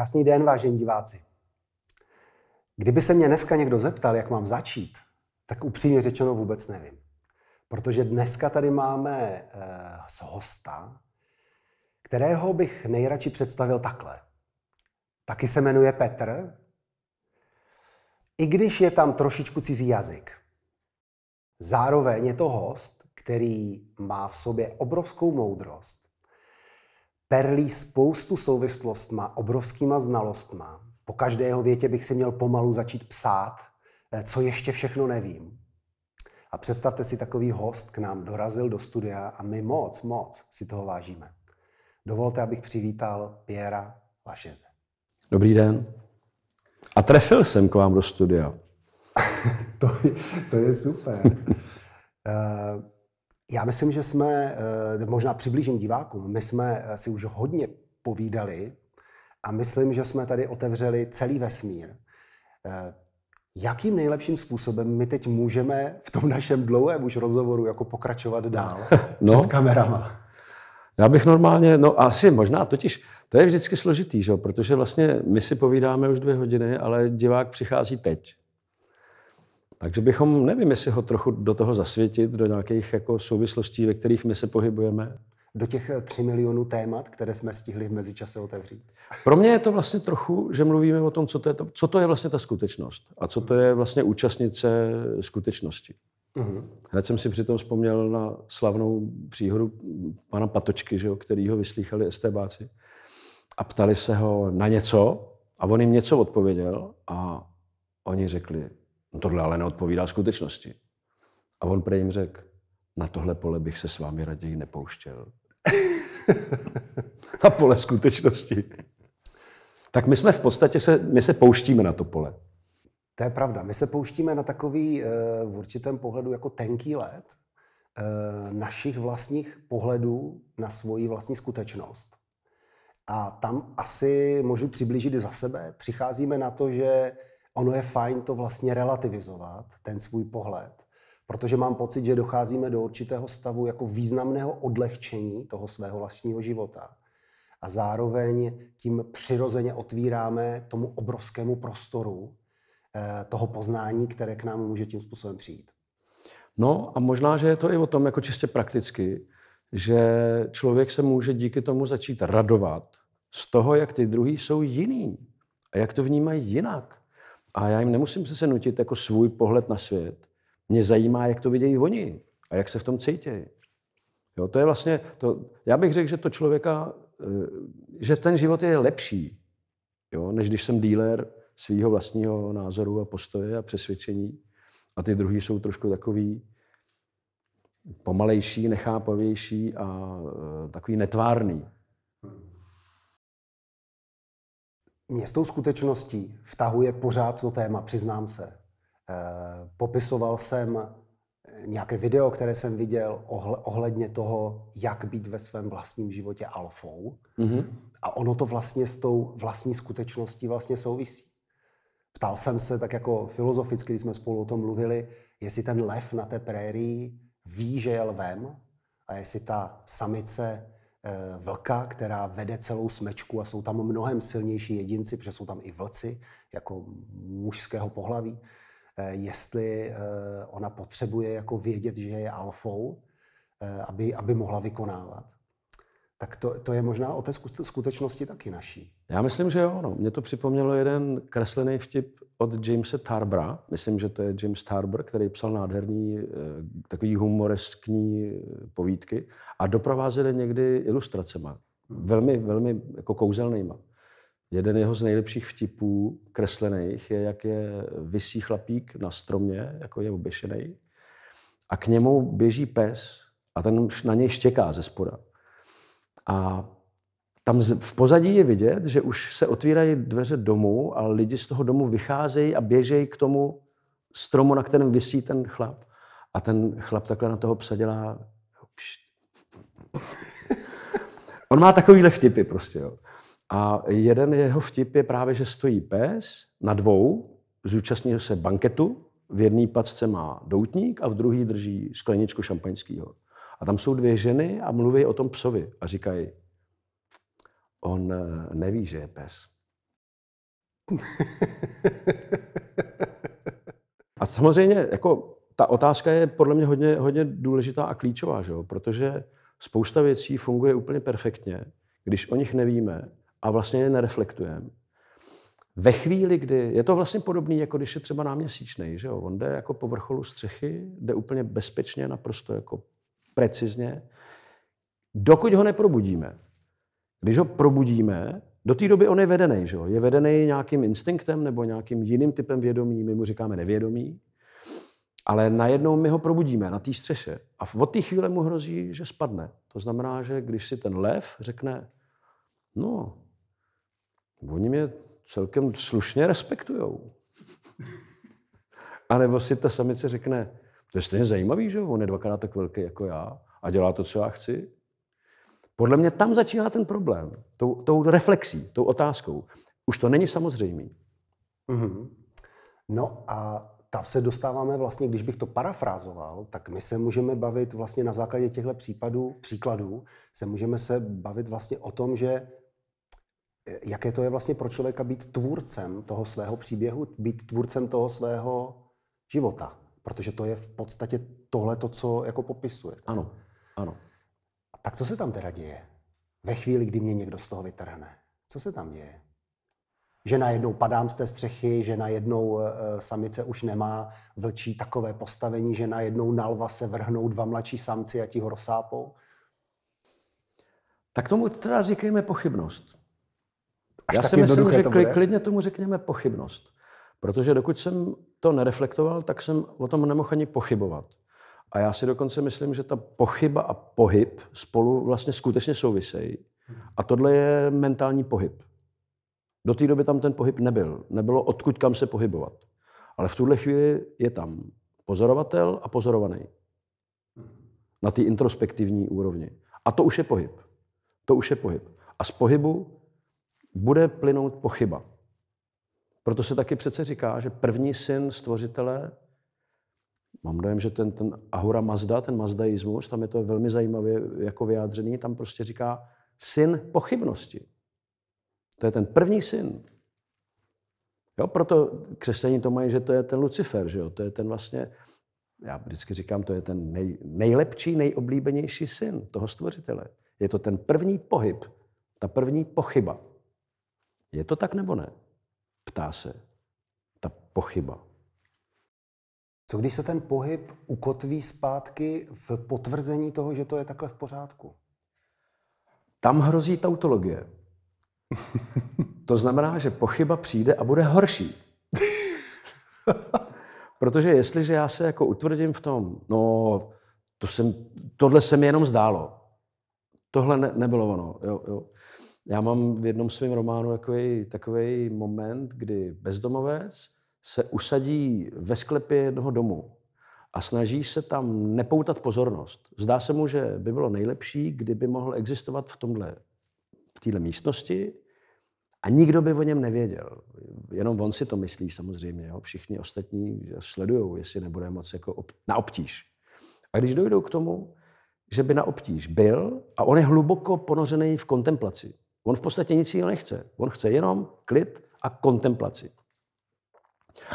Krásný den, vážení diváci. Kdyby se mě dneska někdo zeptal, jak mám začít, tak upřímně řečeno vůbec nevím. Protože dneska tady máme eh, z e, hosta, kterého bych nejradši představil takhle. Taky se jmenuje Petr, i když je tam trošičku cizí jazyk. Zároveň je to host, který má v sobě obrovskou moudrost perlí spoustu souvislostma, obrovskýma znalostma. Po každé jeho větě bych si měl pomalu začít psát, eh, co ještě všechno nevím. A představte si, takový host k nám dorazil do studia a my moc, moc si toho vážíme. Dovolte, abych přivítal Piera Lašeze. Dobrý den. A trefil jsem k vám do studia. to, to je super. uh, Já myslím, že jsme, eh, možná přiblížím divákům, my jsme eh, si už hodně povídali a myslím, že jsme tady otevřeli celý vesmír. Eh, jakým nejlepším způsobem my teď můžeme v tom našem dlouhém už rozhovoru jako pokračovat dál no. před no. kamerama? Já bych normálně, no asi možná, totiž to je vždycky složitý, že? protože vlastně my si povídáme už dvě hodiny, ale divák přichází teď. Takže bychom, nevím, jestli ho trochu do toho zasvětit, do nějakých jako souvislostí, ve kterých my se pohybujeme. Do těch eh, tři milionů témat, které jsme stihli v mezičase otevřít? Pro mě je to vlastně trochu, že mluvíme o tom, co to je, to, co to je vlastně ta skutečnost a co to je vlastně účastnice skutečnosti. Mm-hmm. Hned jsem si přitom vzpomněl na slavnou příhodu pana Patočky, že jo, který ho vyslýchali estebáci a ptali se ho na něco a on jim něco odpověděl a oni řekli, tohle ale neodpovídá skutečnosti. A on prej jim řekl, na tohle pole bych se s vámi raději nepouštěl. na pole skutečnosti. tak my jsme v podstatě, se, my se pouštíme na to pole. To je pravda. My se pouštíme na takový eh, v určitém pohledu jako tenký let eh, našich vlastních pohledů na svoji vlastní skutečnost. A tam asi můžu přiblížit i za sebe. Přicházíme na to, že ono je fajn to vlastně relativizovat, ten svůj pohled, protože mám pocit, že docházíme do určitého stavu jako významného odlehčení toho svého vlastního života. A zároveň tím přirozeně otvíráme tomu obrovskému prostoru eh, toho poznání, které k nám může tím způsobem přijít. No a možná, že je to i o tom, jako čistě prakticky, že člověk se může díky tomu začít radovat z toho, jak ty druhý jsou jiný a jak to vnímají jinak. A já jim nemusím přece nutit jako svůj pohled na svět. Mě zajímá, jak to vidějí oni a jak se v tom cítějí. Jo, to je vlastně, to, já bych řekl, že to člověka, eh, že ten život je lepší, jo, než když jsem díler svého vlastního názoru a postoje a přesvědčení. A ty druhý jsou trošku takový pomalejší, nechápavější a eh, takový netvárný. mě s tou skutečností vtahuje pořád to téma, přiznám se. Eh, popisoval jsem eh, nějaké video, které jsem viděl ohledně toho, jak být ve svém vlastním životě alfou. Mm-hmm. A ono to vlastně s tou vlastní skutečností vlastně souvisí. Ptal jsem se tak jako filozoficky, když jsme spolu o tom mluvili, jestli ten lev na té prérii ví, že je lvem a jestli ta samice Eh, vlka, která vede celou smečku a jsou tam mnohem silnější jedinci, protože jsou tam i vlci, jako mužského pohlaví, eh, jestli eh, ona potřebuje jako vědět, že je alfou, aby, aby mohla vykonávat tak to, to je možná o té skutečnosti taky naší. Já myslím, že jo. No. Mě to připomnělo jeden kreslený vtip od Jamesa Tarbra. Myslím, že to je James Tarbr, který psal nádherný eh, takový humoreskní eh, povídky a doprovázely někdy ilustracema. Velmi, velmi jako kouzelnýma. Jeden jeho z nejlepších vtipů kreslených je, jak je vysí chlapík na stromě, jako je oběšený, a k němu běží pes a ten už na něj štěká ze spoda. A tam v pozadí je vidět, že už se otvírají dveře domů a lidi z toho domu vycházejí a běžejí k tomu stromu, na kterém visí ten chlap. A ten chlap takhle na toho psa dělá... On má takovýhle vtipy prostě. Jo. A jeden jeho vtip je právě, že stojí pes na dvou, zúčastnil se banketu, v jedné patce má doutník a v druhý drží skleničku šampaňského. A tam jsou dvě ženy a mluví o tom psovi a říkají, on eh, neví, že je pes. a samozřejmě, jako ta otázka je podle mě hodně, hodně důležitá a klíčová, že jo? protože spousta věcí funguje úplně perfektně, když o nich nevíme a vlastně je nereflektujeme. Ve chvíli, kdy je to vlastně podobné jako když je třeba náměsíčný, že jo? on jde jako po vrcholu střechy, jde úplně bezpečně, naprosto jako precizně, dokud ho neprobudíme. Když ho probudíme, do té doby on je vedený, že? je vedený nějakým instinktem nebo nějakým jiným typem vědomí, my mu říkáme nevědomí, ale najednou my ho probudíme na té střeše a od té chvíle mu hrozí, že spadne. To znamená, že když si ten lev řekne, no, oni mě celkem slušně respektujou. A nebo si ta samice řekne, to je stejně zajímavý, že on je dvakrát tak velký jako já a dělá to, co já chci. Podle mě tam začíná ten problém, tou, tou reflexí, tou otázkou. Už to není samozřejmý. Mm-hmm. No a tam se dostáváme vlastně, když bych to parafrázoval, tak my se můžeme bavit vlastně na základě těchto případů, příkladů, se můžeme se bavit vlastně o tom, že eh, jaké to je vlastně pro člověka být tvůrcem toho svého příběhu, být tvůrcem toho svého života. Protože to je v podstatě tohle, to, co jako popisuje. Ano, ano. A tak co se tam teda děje? Ve chvíli, kdy mě někdo z toho vytrhne. Co se tam děje? Že najednou padám z té střechy, že najednou eh, eh, samice už nemá vlčí takové postavení, že najednou na lva se vrhnou dva mladší samci a ti ho rozsápou? Tak tomu teda říkejme pochybnost. Až Já si myslím, že klidně tomu řekněme pochybnost. Protože dokud jsem to nereflektoval, tak jsem o tom nemohl ani pochybovat. A já si dokonce myslím, že ta pochyba a pohyb spolu vlastně skutečně souvisejí. A tohle je mentální pohyb. Do té doby tam ten pohyb nebyl. Nebylo odkud kam se pohybovat. Ale v tuhle chvíli je tam pozorovatel a pozorovaný. Na té introspektivní úrovni. A to už je pohyb. To už je pohyb. A z pohybu bude plynout pochyba. Proto se taky přece říká, že první syn stvořitele, mám dojem, že ten, ten Ahura Mazda, ten mazdaismus, tam je to velmi zajímavě jako vyjádřený, tam prostě říká syn pochybnosti. To je ten první syn. Jo, proto křesťaní to mají, že to je ten Lucifer, že jo? to je ten vlastně, já vždycky říkám, to je ten nej, nejlepší, nejoblíbenější syn toho stvořitele. Je to ten první pohyb, ta první pochyba. Je to tak nebo ne? ptá se ta pochyba. Co když se ten pohyb ukotví zpátky v potvrzení toho, že to je takhle v pořádku? Tam hrozí tautologie. to znamená, že pochyba přijde a bude horší. Protože jestliže já se jako utvrdím v tom, no, to jsem, tohle se mi jenom zdálo. Tohle ne, nebylo ono. Jo, jo. Já mám v jednom svém románu takový moment, kdy bezdomovec se usadí ve sklepě jednoho domu a snaží se tam nepoutat pozornost. Zdá se mu, že by bylo nejlepší, kdyby mohl existovat v tomhle, v téhle místnosti a nikdo by o něm nevěděl. Jenom on si to myslí samozřejmě. Jo? Všichni ostatní sledují, jestli nebude moc jako ob, na obtíž. A když dojdou k tomu, že by na obtíž byl a on je hluboko ponořený v kontemplaci, On v podstatě nic jiného nechce. On chce jenom klid a kontemplaci.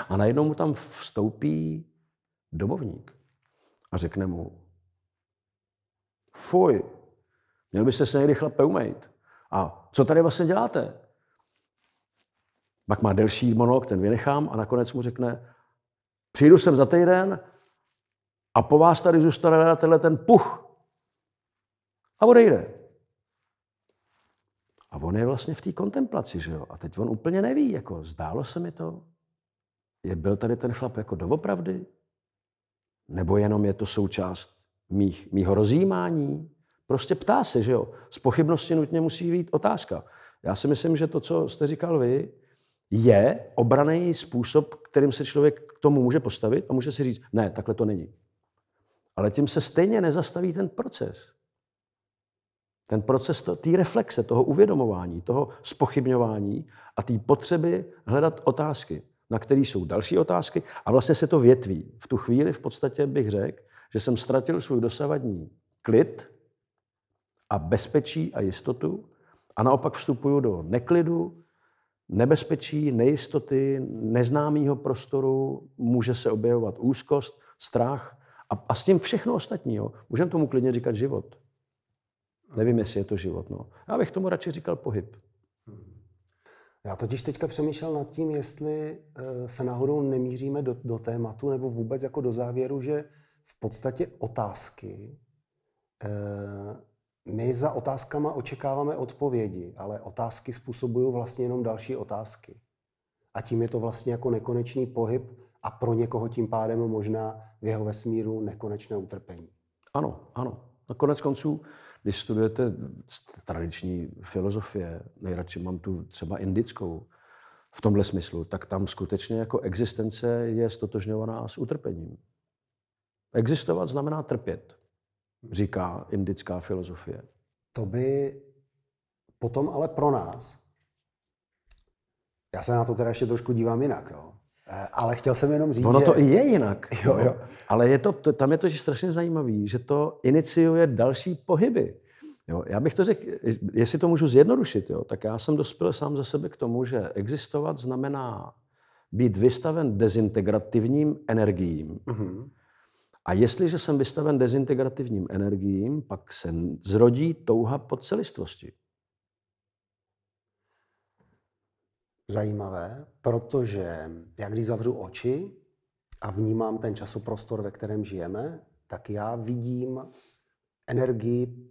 A najednou mu tam vstoupí domovník a řekne mu, fuj, měl byste se někdy chlape umejt. A co tady vlastně děláte? Pak má delší monolog, ten vynechám a nakonec mu řekne, přijdu sem za týden a po vás tady zůstane na tenhle ten puch. A odejde. A on je vlastně v té kontemplaci, že jo? A teď on úplně neví, jako zdálo se mi to, je byl tady ten chlap jako doopravdy, nebo jenom je to součást mých, mýho rozjímání. Prostě ptá se, že jo? Z pochybnosti nutně musí být otázka. Já si myslím, že to, co jste říkal vy, je obraný způsob, kterým se člověk k tomu může postavit a může si říct, ne, takhle to není. Ale tím se stejně nezastaví ten proces. Ten proces té reflexe, toho uvědomování, toho spochybňování a té potřeby hledat otázky, na které jsou další otázky a vlastně se to větví. V tu chvíli v podstatě bych řekl, že jsem ztratil svůj dosavadní klid a bezpečí a jistotu a naopak vstupuju do neklidu, nebezpečí, nejistoty, neznámého prostoru, může se objevovat úzkost, strach a, a s tím všechno ostatního. Můžeme tomu klidně říkat život. Nevím, jestli je to život. No. Já bych tomu radši říkal pohyb. Já totiž teďka přemýšlel nad tím, jestli eh, se náhodou nemíříme do, do tématu nebo vůbec jako do závěru, že v podstatě otázky, eh, my za otázkama očekáváme odpovědi, ale otázky způsobují vlastně jenom další otázky. A tím je to vlastně jako nekonečný pohyb a pro někoho tím pádem možná v jeho vesmíru nekonečné utrpení. Ano, ano. No konec konců, když studujete tradiční filozofie, nejradši mám tu třeba indickou, v tomhle smyslu, tak tam skutečně jako existence je stotožňovaná s utrpením. Existovat znamená trpět, říká indická filozofie. To by potom ale pro nás, já se na to teda ještě trošku dívám jinak, jo. Eh, ale chtěl jsem jenom říct, Ono to že... i je jinak. Jo, jo. Ale je to, to, tam je to že strašně zajímavé, že to iniciuje další pohyby. Jo, já bych to řekl, jestli to můžu zjednodušit, jo, tak já jsem dospěl sám za sebe k tomu, že existovat znamená být vystaven dezintegrativním energiím. Mm-hmm. A jestliže jsem vystaven dezintegrativním energiím, pak se zrodí touha po celistvosti. zajímavé, protože jak když zavřu oči a vnímám ten časoprostor, ve kterém žijeme, tak já vidím energii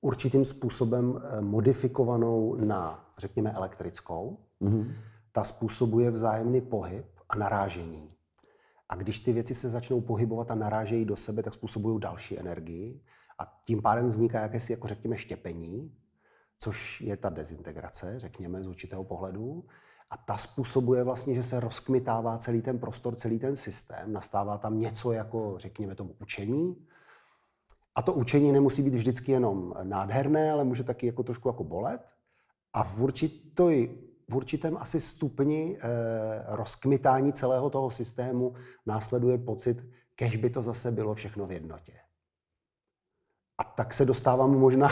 určitým způsobem eh, modifikovanou na, řekněme, elektrickou. Mm-hmm. Ta způsobuje vzájemný pohyb a narážení. A když ty věci se začnou pohybovat a narážejí do sebe, tak způsobují další energii. A tím pádem vzniká jakési, jako řekněme, štěpení což je ta dezintegrace, řekněme, z určitého pohledu. A ta způsobuje vlastně, že se rozkmitává celý ten prostor, celý ten systém, nastává tam něco jako, řekněme tomu, učení. A to učení nemusí být vždycky jenom nádherné, ale může taky jako trošku jako bolet. A v, určitý, v určitém asi stupni e, rozkmitání celého toho systému následuje pocit, kež by to zase bylo všechno v jednotě. A tak se dostávám možná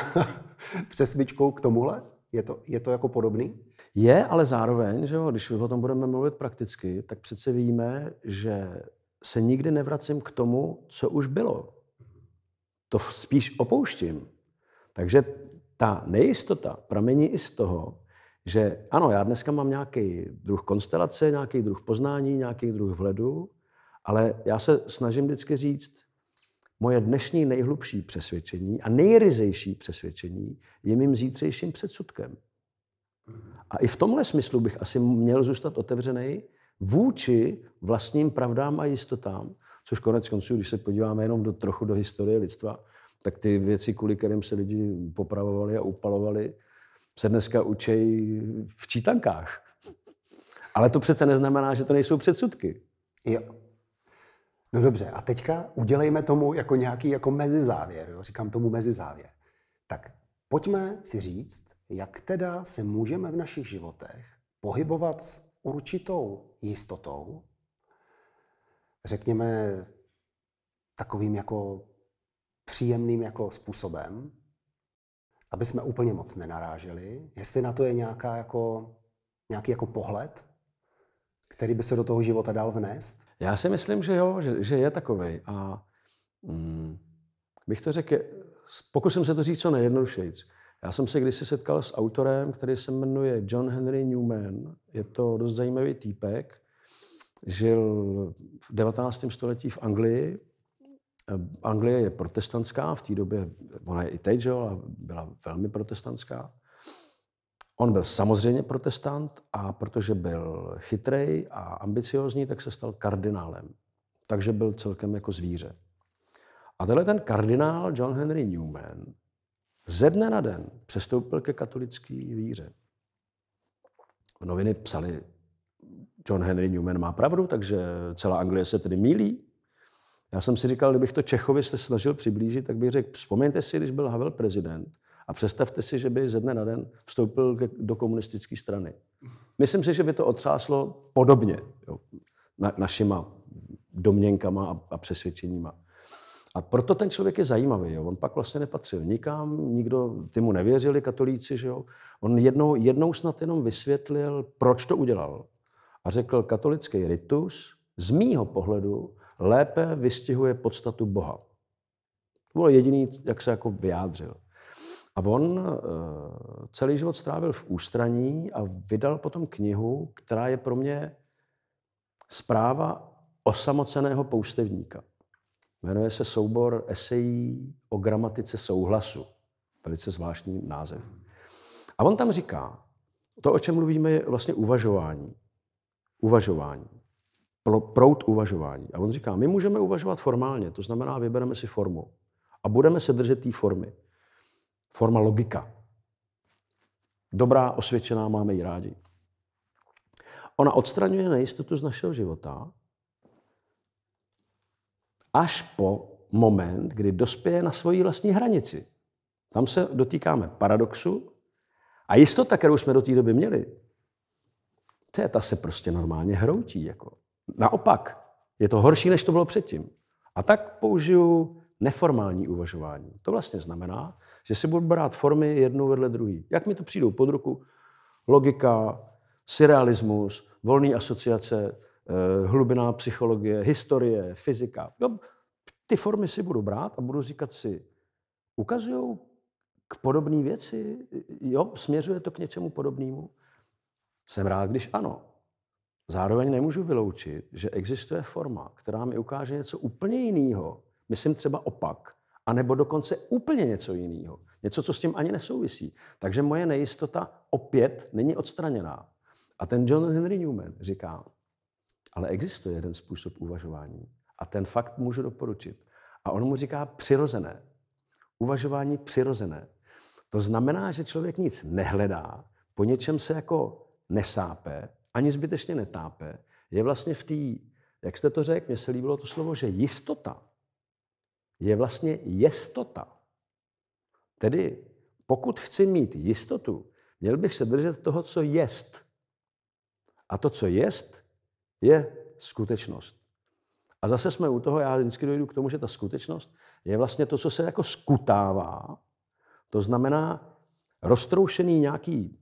přesvičkou k tomuhle? Je to, je to jako podobný? Je, ale zároveň, že jo, když o tom budeme mluvit prakticky, tak přece víme, že se nikdy nevracím k tomu, co už bylo. To spíš opouštím. Takže ta nejistota pramení i z toho, že ano, já dneska mám nějaký druh konstelace, nějaký druh poznání, nějaký druh vhledu, ale já se snažím vždycky říct, moje dnešní nejhlubší přesvědčení a nejryzejší přesvědčení je mým zítřejším předsudkem. A i v tomhle smyslu bych asi měl zůstat otevřený vůči vlastním pravdám a jistotám, což konec konců, když se podíváme jenom do, trochu do historie lidstva, tak ty věci, kvůli kterým se lidi popravovali a upalovali, se dneska učejí v čítankách. Ale to přece neznamená, že to nejsou předsudky. Jo. No dobře, a teďka udělejme tomu jako nějaký jako mezizávěr, jo? říkám tomu mezizávěr. Tak pojďme si říct, jak teda se můžeme v našich životech pohybovat s určitou jistotou, řekněme takovým jako příjemným jako způsobem, aby jsme úplně moc nenaráželi, jestli na to je nějaká jako, nějaký jako pohled, který by se do toho života dal vnést? Já si myslím, že jo, že, že je takový. A mm, bych to řekl, pokusím se to říct co nejjednodušeji. Já jsem se kdysi setkal s autorem, který se jmenuje John Henry Newman. Je to dost zajímavý týpek. Žil v 19. století v Anglii. Anglie je protestantská v té době, ona je i teď, že? byla velmi protestantská. On byl samozřejmě protestant a protože byl chytrej a ambiciozní, tak se stal kardinálem. Takže byl celkem jako zvíře. A tenhle ten kardinál John Henry Newman ze dne na den přestoupil ke katolické víře. V noviny psali, John Henry Newman má pravdu, takže celá Anglie se tedy mílí. Já jsem si říkal, kdybych to Čechovi se snažil přiblížit, tak bych řekl, vzpomeňte si, když byl Havel prezident, a představte si, že by ze dne na den vstoupil do komunistické strany. Myslím si, že by to otřáslo podobně jo, na, našima domněnkama a, a přesvědčeníma. A proto ten člověk je zajímavý. Jo. On pak vlastně nepatřil nikam, nikdo, ty mu nevěřili katolíci. Že jo. On jednou, jednou snad jenom vysvětlil, proč to udělal. A řekl, katolický ritus z mýho pohledu lépe vystihuje podstatu Boha. To bylo jediný, jak se jako vyjádřil. A on eh, celý život strávil v ústraní a vydal potom knihu, která je pro mě zpráva osamoceného poustevníka. Jmenuje se soubor esejí o gramatice souhlasu. Velice zvláštní název. A on tam říká, to, o čem mluvíme, je vlastně uvažování. Uvažování. Prout uvažování. A on říká, my můžeme uvažovat formálně, to znamená, vybereme si formu a budeme se držet té formy. Forma logika. Dobrá, osvědčená, máme ji rádi. Ona odstraňuje nejistotu z našeho života až po moment, kdy dospěje na svoji vlastní hranici. Tam se dotýkáme paradoxu a jistota, kterou jsme do té doby měli, to je, ta se prostě normálně hroutí. Jako. Naopak, je to horší, než to bylo předtím. A tak použiju neformální uvažování. To vlastně znamená, že si budu brát formy jednu vedle druhý. Jak mi to přijdou pod ruku? Logika, surrealismus, volné asociace, eh, hlubiná psychologie, historie, fyzika. No, ty formy si budu brát a budu říkat si, ukazují k podobné věci? Jo, směřuje to k něčemu podobnému? Jsem rád, když ano. Zároveň nemůžu vyloučit, že existuje forma, která mi ukáže něco úplně jiného, myslím třeba opak, anebo dokonce úplně něco jiného. Něco, co s tím ani nesouvisí. Takže moje nejistota opět není odstraněná. A ten John Henry Newman říká, ale existuje jeden způsob uvažování a ten fakt můžu doporučit. A on mu říká přirozené. Uvažování přirozené. To znamená, že člověk nic nehledá, po něčem se jako nesápe, ani zbytečně netápe. Je vlastně v té, jak jste to řekl, mně se líbilo to slovo, že jistota je vlastně jistota. Tedy pokud chci mít jistotu, měl bych se držet toho, co jest. A to, co jest, je skutečnost. A zase jsme u toho, já vždycky dojdu k tomu, že ta skutečnost je vlastně to, co se jako skutává. To znamená roztroušený nějaký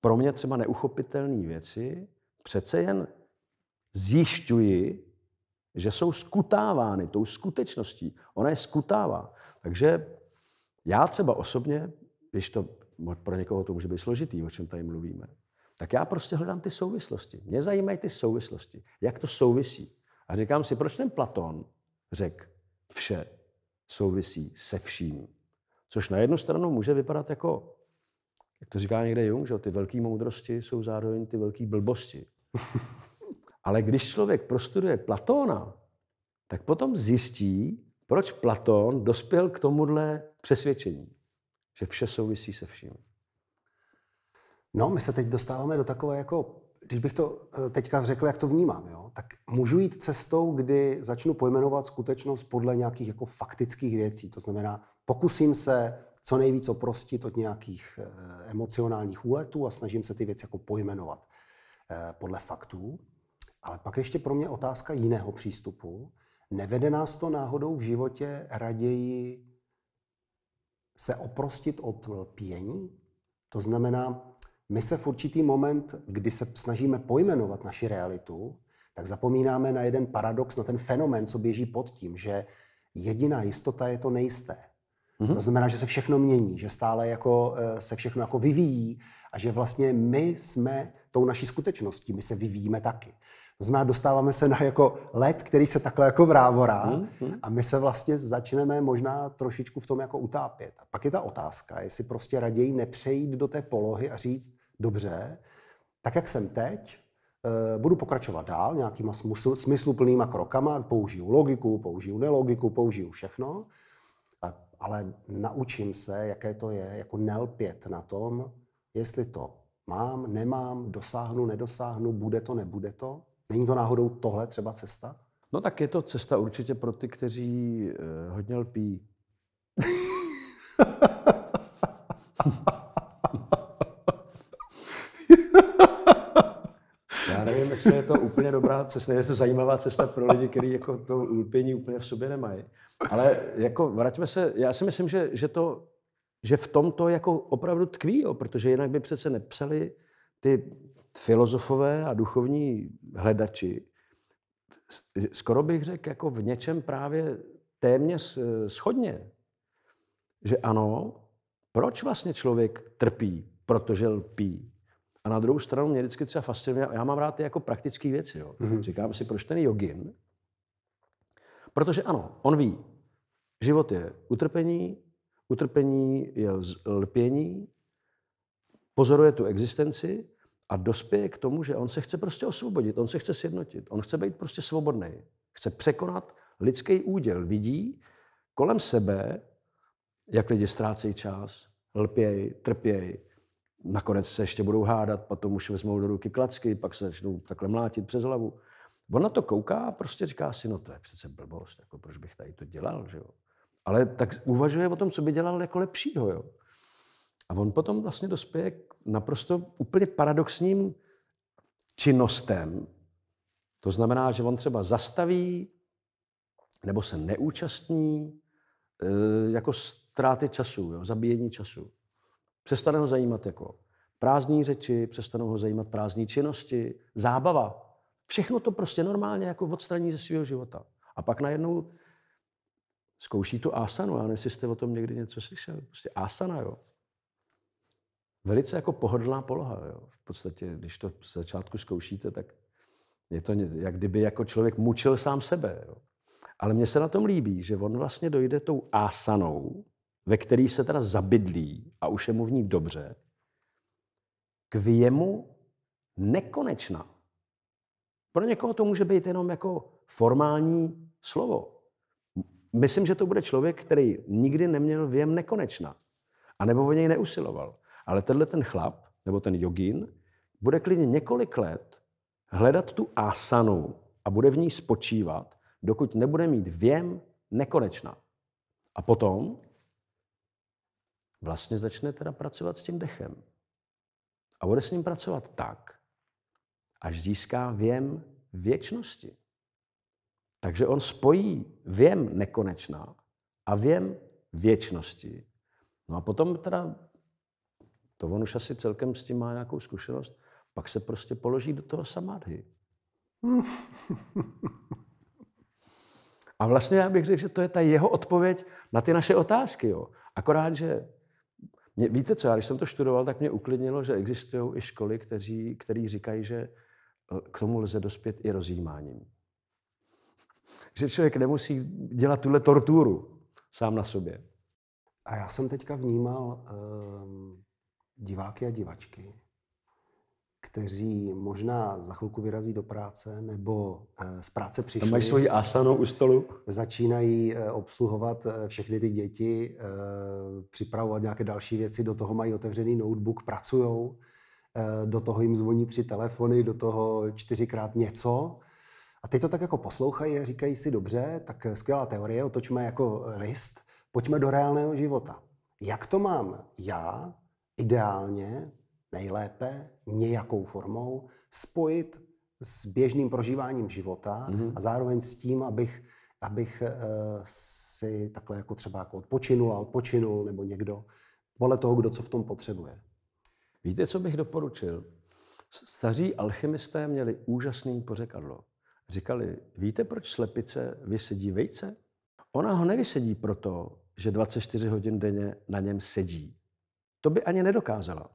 pro mě třeba neuchopitelné věci, přece jen zjišťuji, že jsou skutávány tou skutečností. Ona je skutává. Takže já třeba osobně, když to pro někoho to může být složitý, o čem tady mluvíme, tak já prostě hledám ty souvislosti. Mě zajímají ty souvislosti, jak to souvisí. A říkám si, proč ten Platon řekl, vše souvisí se vším. Což na jednu stranu může vypadat jako, jak to říká někde Jung, že ty velké moudrosti jsou zároveň ty velké blbosti. Ale když člověk prostuduje Platóna, tak potom zjistí, proč Platón dospěl k tomuhle přesvědčení, že vše souvisí se vším. No, my se teď dostáváme do takové jako, když bych to eh, teďka řekl, jak to vnímám, jo, tak můžu jít cestou, kdy začnu pojmenovat skutečnost podle nějakých jako faktických věcí. To znamená, pokusím se co nejvíc oprostit od nějakých eh, emocionálních úletů a snažím se ty věci jako pojmenovat eh, podle faktů. Ale pak ještě pro mě otázka jiného přístupu. Nevede nás to náhodou v životě raději se oprostit od pění? To znamená, my se v určitý moment, kdy se snažíme pojmenovat naši realitu, tak zapomínáme na jeden paradox, na ten fenomén, co běží pod tím, že jediná jistota je to nejisté. Mm-hmm. To znamená, že se všechno mění, že stále jako, eh, se všechno jako vyvíjí a že vlastně my jsme tou naší skutečností, my se vyvíjíme taky. To znamená, dostáváme se na jako led, který se takhle jako vrávorá hmm, hmm. a my se vlastně začneme možná trošičku v tom jako utápět. A pak je ta otázka, jestli prostě raději nepřejít do té polohy a říct, dobře, tak jak jsem teď, eh, budu pokračovat dál nějakýma smysl, smysluplnýma krokama, použiju logiku, použiju nelogiku, použiju všechno, ale naučím se, jaké to je, jako nelpět na tom, jestli to mám, nemám, dosáhnu, nedosáhnu, bude to, nebude to. Není to náhodou tohle třeba cesta? No tak je to cesta určitě pro ty, kteří eh, hodně lpí. Já nevím, jestli je to úplně dobrá cesta, jestli je to zajímavá cesta pro lidi, kteří jako to lpění úplně v sobě nemají. Ale jako vraťme se, já si myslím, že, že, to, že v tom to jako opravdu tkví, jo, protože jinak by přece nepsali ty filozofové a duchovní hledači, skoro bych řekl, jako v něčem právě téměř eh, schodně. Že ano, proč vlastně člověk trpí, protože lpí? A na druhou stranu mě vždycky třeba fascinuje, já mám rád ty jako praktické věci. Jo. Mm-hmm. Říkám si, proč ten jogin? Protože ano, on ví, život je utrpení, utrpení je lpění, pozoruje tu existenci a dospěje k tomu, že on se chce prostě osvobodit, on se chce sjednotit, on chce být prostě svobodný, chce překonat lidský úděl. Vidí kolem sebe, jak lidi ztrácejí čas, lpějí, trpějí, nakonec se ještě budou hádat, potom už vezmou do ruky klacky, pak se začnou takhle mlátit přes hlavu. On na to kouká a prostě říká si, no to je přece blbost, jako proč bych tady to dělal, že jo. Ale tak uvažuje o tom, co by dělal jako lepšího, jo. A on potom vlastně dospěje k naprosto úplně paradoxním činnostem. To znamená, že on třeba zastaví nebo se neúčastní e, jako ztráty času, jo, zabíjení času. Přestane ho zajímat jako prázdní řeči, přestanou ho zajímat prázdní činnosti, zábava. Všechno to prostě normálně jako odstraní ze svého života. A pak najednou zkouší tu asanu. Já nevím, jestli jste o tom někdy něco slyšeli. Prostě asana, jo velice jako pohodlná poloha. Jo. V podstatě, když to z začátku zkoušíte, tak je to, jak kdyby jako člověk mučil sám sebe. Jo. Ale mně se na tom líbí, že on vlastně dojde tou ásanou, ve který se teda zabydlí a už je mu v ní dobře, k věmu nekonečna. Pro někoho to může být jenom jako formální slovo. Myslím, že to bude člověk, který nikdy neměl věm nekonečna. A nebo o něj neusiloval. Ale tenhle ten chlap, nebo ten jogín, bude klidně několik let hledat tu asanu a bude v ní spočívat, dokud nebude mít věm nekonečná. A potom vlastně začne teda pracovat s tím dechem. A bude s ním pracovat tak, až získá věm věčnosti. Takže on spojí věm nekonečná a věm věčnosti. No a potom teda to on už asi celkem s tím má nějakou zkušenost. Pak se prostě položí do toho samádhy. A vlastně já bych řekl, že to je ta jeho odpověď na ty naše otázky. Jo. Akorát, že mě, víte co, já když jsem to studoval, tak mě uklidnilo, že existují i školy, kteří, který říkají, že eh, k tomu lze dospět i rozjímáním. Že člověk nemusí dělat tuhle torturu sám na sobě. A já jsem teďka vnímal um, diváky a divačky, kteří možná za chvilku vyrazí do práce nebo eh, z práce přišli. Tam mají svoji asanu u stolu. Začínají eh, obsluhovat eh, všechny ty děti, připravovat nějaké další věci, do toho mají otevřený notebook, pracují, do toho jim zvoní tři telefony, do toho čtyřikrát něco. A teď to tak jako poslouchají a říkají si, dobře, tak skvělá teorie, otočme jako list, pojďme do reálného života. Jak to mám já ideálně, nejlépe, nějakou formou spojit s běžným prožíváním života mm-hmm. a zároveň s tím, abych, abych eh, si takhle jako třeba jako odpočinul a odpočinul, nebo někdo, podle toho, kdo co v tom potřebuje. Víte, co bych doporučil? Staří alchymisté měli úžasný pořekadlo. Říkali, víte, proč slepice vysedí vejce? Ona ho nevysedí proto, že 24 hodin denně na něm sedí. To by ani nedokázala.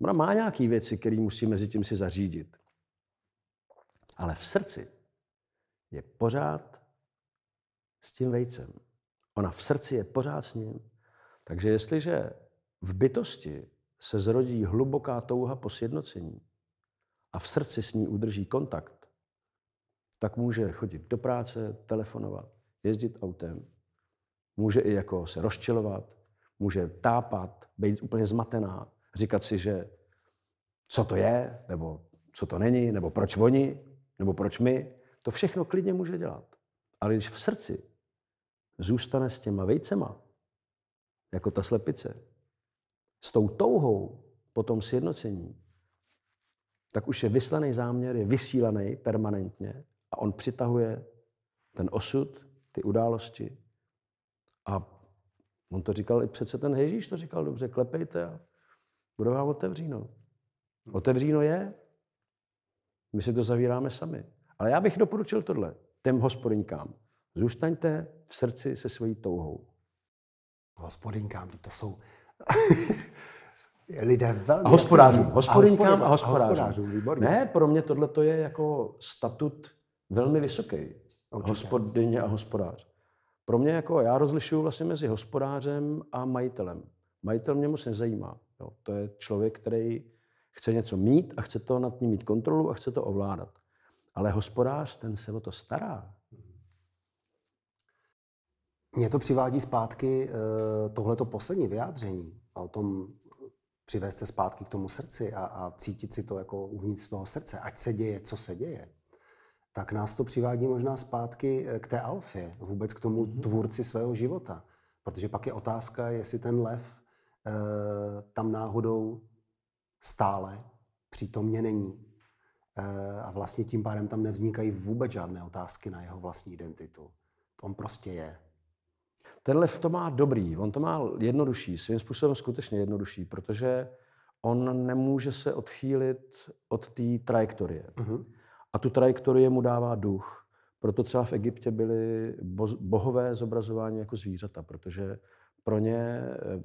Ona má nějaké věci, které musí mezi tím si zařídit. Ale v srdci je pořád s tím vejcem. Ona v srdci je pořád s ním. Takže jestliže v bytosti se zrodí hluboká touha po sjednocení a v srdci s ní udrží kontakt, tak může chodit do práce, telefonovat, jezdit autem, může i jako se rozčilovat, může tápat, být úplně zmatená, říkat si, že co to je, nebo co to není, nebo proč oni, nebo proč my. To všechno klidně může dělat. Ale když v srdci zůstane s těma vejcema, jako ta slepice, s tou touhou po tom sjednocení, tak už je vyslaný záměr, je vysílaný permanentně a on přitahuje ten osud, ty události a On to říkal, i přece ten Ježíš to říkal, dobře, klepejte a bude vám otevříno. Otevříno je, my si to zavíráme sami. Ale já bych doporučil tohle těm hospodinkám. Zůstaňte v srdci se svojí touhou. Hospodinkám, to jsou lidé velmi... A hospodářům, hospodinkám a hospodářům. A hospodářům Ne, pro mě tohle je jako statut velmi vysoký. Hospodině Hospodyně a hospodář. Pro mě jako já rozlišuju vlastně mezi hospodářem a majitelem. Majitel mě moc nezajímá. Jo. To je člověk, který chce něco mít a chce to nad ním mít kontrolu a chce to ovládat. Ale hospodář, ten se o to stará. Mě to přivádí zpátky eh, tohleto poslední vyjádření a o tom přivést se zpátky k tomu srdci a, a cítit si to jako uvnitř toho srdce, ať se děje, co se děje tak nás to přivádí možná zpátky eh, k té alfě, vůbec k tomu mhm. tvůrci svého života. Protože pak je otázka, jestli ten lev e, tam náhodou stále přítomně není. E, a vlastně tím pádem tam nevznikají vůbec žádné otázky na jeho vlastní identitu. On prostě je. Ten lev to má dobrý, on to má jednodušší, svým způsobem skutečně jednodušší, protože on nemůže se odchýlit od té trajektorie. Uh-huh. A tu trajektorii mu dává duch. Proto třeba v Egyptě byly bohové zobrazování jako zvířata, protože pro ně,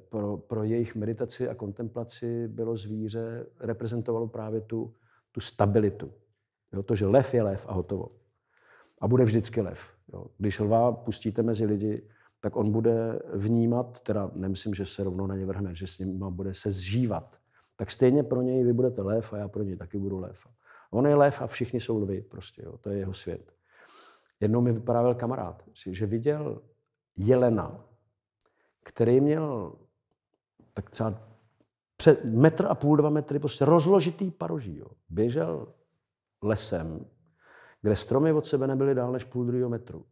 pro, pro jejich meditaci a kontemplaci bylo zvíře, reprezentovalo právě tu, tu stabilitu. Jo, to, že lev je lev a hotovo. A bude vždycky lev. Jo. Když lva pustíte mezi lidi, tak on bude vnímat, teda nemyslím, že se rovnou na ně vrhne, že s ním bude se zžívat. Tak stejně pro něj vy budete lev a já pro něj taky budu lev. On je lev a všichni jsou lvy, prostě, jo, to je jeho svět. Jednou mi vyprávěl kamarád, že viděl jelena, který měl tak třeba před metr a půl, dva metry, prostě rozložitý paroží. Jo. Běžel lesem, kde stromy od sebe nebyly dál než půl druhého metru.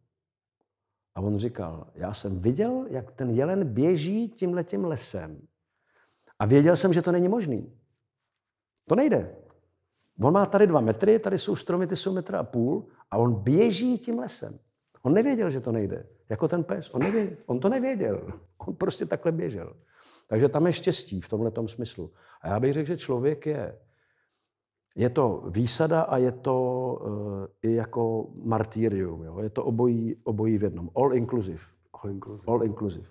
A on říkal, já jsem viděl, jak ten jelen běží tímhletím lesem. A věděl jsem, že to není možný. To nejde. On má tady dva metry, tady jsou stromy, ty jsou metra a půl a on běží tím lesem. On nevěděl, že to nejde. Jako ten pes. On, nevěděl, on to nevěděl. On prostě takhle běžel. Takže tam je štěstí v tomhle smyslu. A já bych řekl, že člověk je je to výsada a je to uh, i jako martýrium. Jo? Je to obojí, obojí v jednom. All inclusive. All inclusive. All inclusive.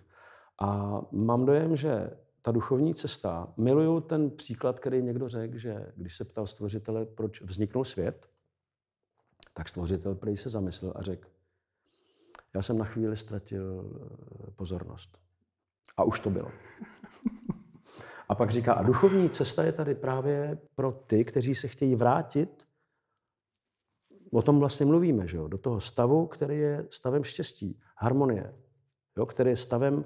A mám dojem, že ta duchovní cesta, miluju ten příklad, který někdo řekl, že když se ptal stvořitele, proč vzniknul svět, tak stvořitel prý se zamyslel a řekl, já jsem na chvíli ztratil eh, pozornost. A už to bylo. A pak říká, a duchovní cesta je tady právě pro ty, kteří se chtějí vrátit. O tom vlastně mluvíme, že jo? do toho stavu, který je stavem štěstí, harmonie, jo? který je stavem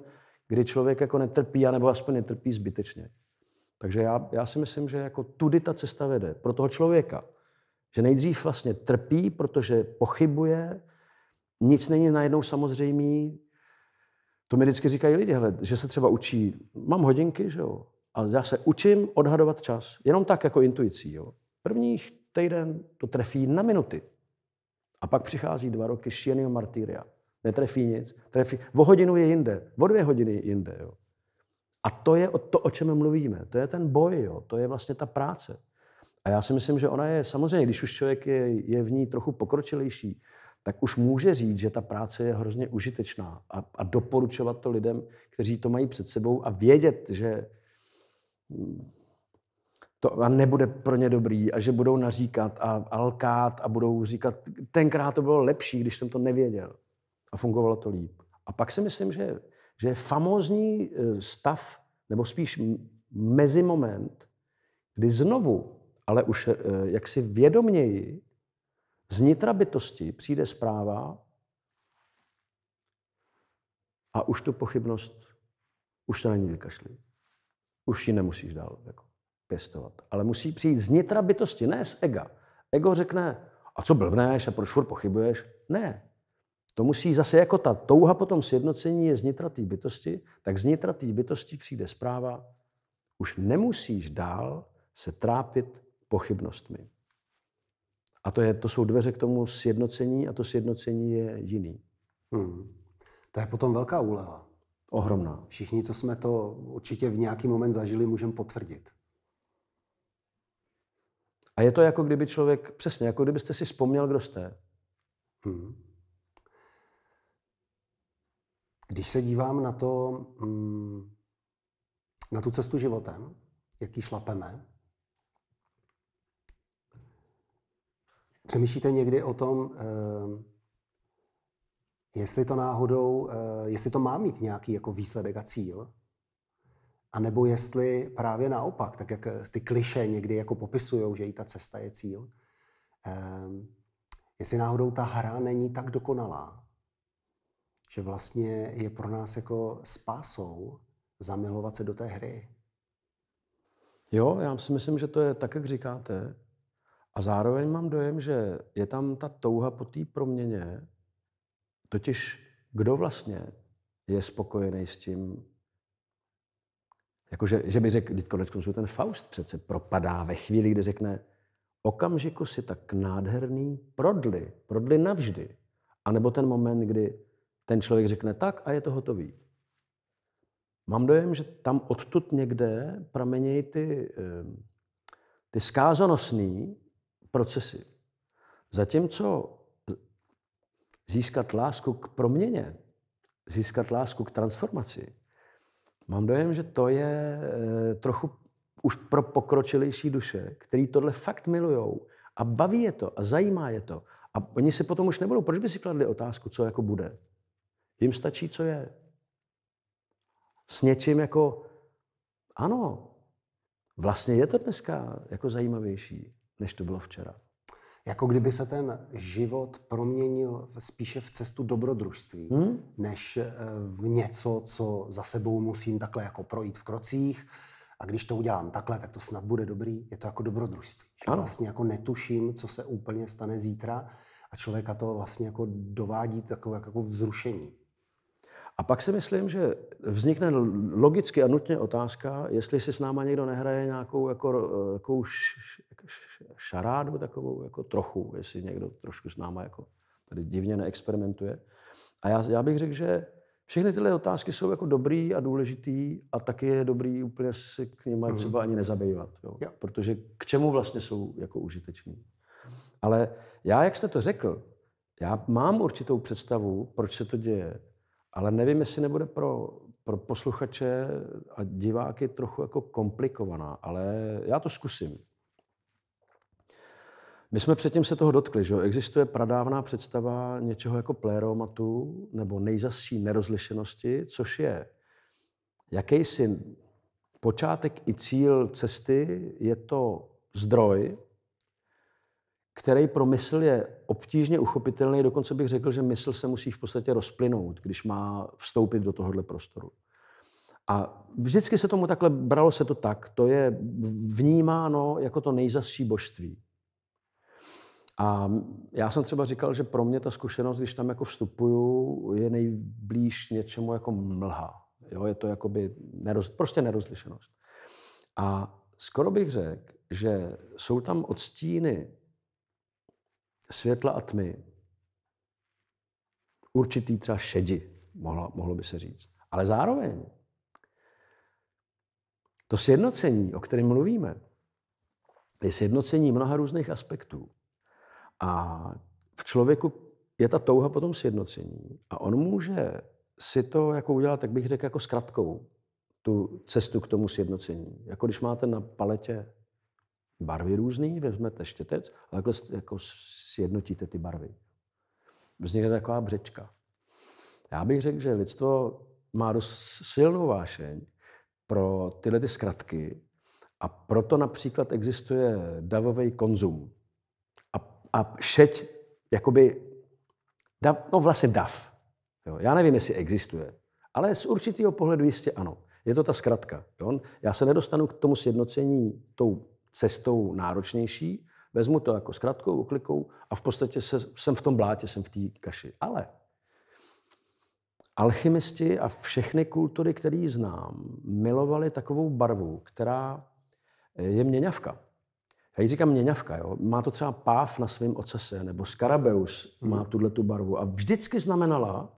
kdy člověk jako netrpí, anebo aspoň netrpí zbytečně. Takže já, já si myslím, že jako tudy ta cesta vede pro toho člověka. Že nejdřív vlastně trpí, protože pochybuje, nic není najednou samozřejmý. To mi vždycky říkají lidi, hele, že se třeba učí, mám hodinky, že jo, ale já se učím odhadovat čas, jenom tak jako intuicí, jo. Prvních týden to trefí na minuty. A pak přichází dva roky šíleného martýria netrefí nic. Trefí, o hodinu je jinde, o dvě hodiny je jinde. Jo. A to je to, o čem mluvíme. To je ten boj, jo. to je vlastně ta práce. A já si myslím, že ona je, samozřejmě, když už člověk je, je v ní trochu pokročilejší, tak už může říct, že ta práce je hrozně užitečná a, a doporučovat to lidem, kteří to mají před sebou a vědět, že to nebude pro ně dobrý a že budou naříkat a, alkát a budou říkat, tenkrát to bylo lepší, když jsem to nevěděl a fungovalo to líp. A pak si myslím, že, že je famózní eh, stav, nebo spíš mezimoment, kdy znovu, ale už eh, jaksi vědoměji, z nitra bytosti přijde zpráva a už tu pochybnost, už se na ní vykašli. Už ji nemusíš dál jako, pěstovat. Ale musí přijít z nitra bytosti, ne z ega. Ego řekne, a co blbneš a proč furt pochybuješ? Ne, to musí zase jako ta touha potom sjednocení je znitra té bytosti, tak znitra té bytosti přijde zpráva, už nemusíš dál se trápit pochybnostmi. A to, je, to jsou dveře k tomu sjednocení a to sjednocení je jiný. Hmm. To je potom velká úleva. Ohromná. Všichni, co jsme to určitě v nějaký moment zažili, můžeme potvrdit. A je to jako kdyby člověk, přesně, jako kdybyste si vzpomněl, kdo jste. Hmm. Když se dívám na to, mm, na tu cestu životem, jaký šlapeme, přemýšlíte někdy o tom, eh, jestli to náhodou, eh, jestli to má mít nějaký jako výsledek a cíl, a nebo jestli právě naopak, tak jak eh, ty kliše někdy jako popisují, že i ta cesta je cíl, jestli náhodou ta hra není tak dokonalá, že vlastně je pro nás jako spásou zamilovat se do té hry. Jo, já si myslím, že to je tak, jak říkáte. A zároveň mám dojem, že je tam ta touha po té proměně, totiž kdo vlastně je spokojený s tím, jakože, že by řekl, když konec konců ten Faust přece propadá ve chvíli, kdy řekne, okamžiku si tak nádherný prodli, prodli navždy. A nebo ten moment, kdy ten člověk řekne tak a je to hotový. Mám dojem, že tam odtud někde pramenějí ty, eh, ty skázanosné procesy. Zatímco získat lásku k proměně, získat lásku k transformaci, mám dojem, že to je eh, trochu už pro pokročilejší duše, který tohle fakt milujou a baví je to a zajímá je to. A oni se potom už nebudou, proč by si kladli otázku, co jako bude. Jim stačí, co je. S něčím jako, ano, vlastně je to dneska jako zajímavější, než to bylo včera. Jako kdyby se ten život proměnil spíše v cestu dobrodružství, hmm? než eh, v něco, co za sebou musím takhle jako projít v krocích. A když to udělám takhle, tak to snad bude dobrý. Je to jako dobrodružství. ano. vlastně jako netuším, co se úplně stane zítra a člověka to vlastně jako dovádí takové jako vzrušení. A pak si myslím, že vznikne logicky a nutně otázka, jestli si s náma někdo nehraje nějakou jako, jako šarádu takovou, jako trochu, jestli někdo trošku s náma jako tady divně neexperimentuje. A já, já bych řekl, že všechny tyhle otázky jsou jako dobrý a důležitý a taky je dobrý úplně si k něm mhm. třeba ani nezabývat. Jo? Protože k čemu vlastně jsou jako užiteční. Ale já, jak jste to řekl, já mám určitou představu, proč se to děje ale nevím, jestli nebude pro, pro posluchače a diváky trochu jako komplikovaná, ale já to zkusím. My jsme předtím se toho dotkli, že existuje pradávná představa něčeho jako pléromatu nebo nejzasší nerozlišenosti, což je jakýsi počátek i cíl cesty, je to zdroj, který pro mysl je obtížně uchopitelný, dokonce bych řekl, že mysl se musí v podstatě rozplynout, když má vstoupit do tohohle prostoru. A vždycky se tomu takhle, bralo se to tak, to je vnímáno jako to nejzasší božství. A já jsem třeba říkal, že pro mě ta zkušenost, když tam jako vstupuju, je nejblíž něčemu jako mlha. Jo, je to jakoby neroz, prostě nerozlišenost. A skoro bych řekl, že jsou tam odstíny světla a tmy, určitý třeba šedi, mohlo, mohlo by se říct. Ale zároveň to sjednocení, o kterém mluvíme, je sjednocení mnoha různých aspektů. A v člověku je ta touha po tom sjednocení. A on může si to jako udělat, tak bych řekl, jako zkratkou, tu cestu k tomu sjednocení. Jako když máte na paletě barvy různé, vezmete štětec a takhle jako sjednotíte ty barvy. Vznikne taková břečka. Já bych řekl, že lidstvo má dost silnou vášeň pro tyhle ty zkratky a proto například existuje davový konzum. A, a šeť, jakoby, dav, no vlastně dav. Jo, já nevím, jestli existuje, ale z určitého pohledu jistě ano. Je to ta zkratka. Jo? Já se nedostanu k tomu sjednocení tou cestou náročnější, vezmu to jako zkratkou, oklikou a v podstatě se, jsem v tom blátě, jsem v té kaši. Ale alchymisti a všechny kultury, které znám, milovali takovou barvu, která je měňavka. Já ji říkám měňavka, jo. Má to třeba páv na svém ocese nebo skarabeus hmm. má tuhle tu barvu. A vždycky znamenala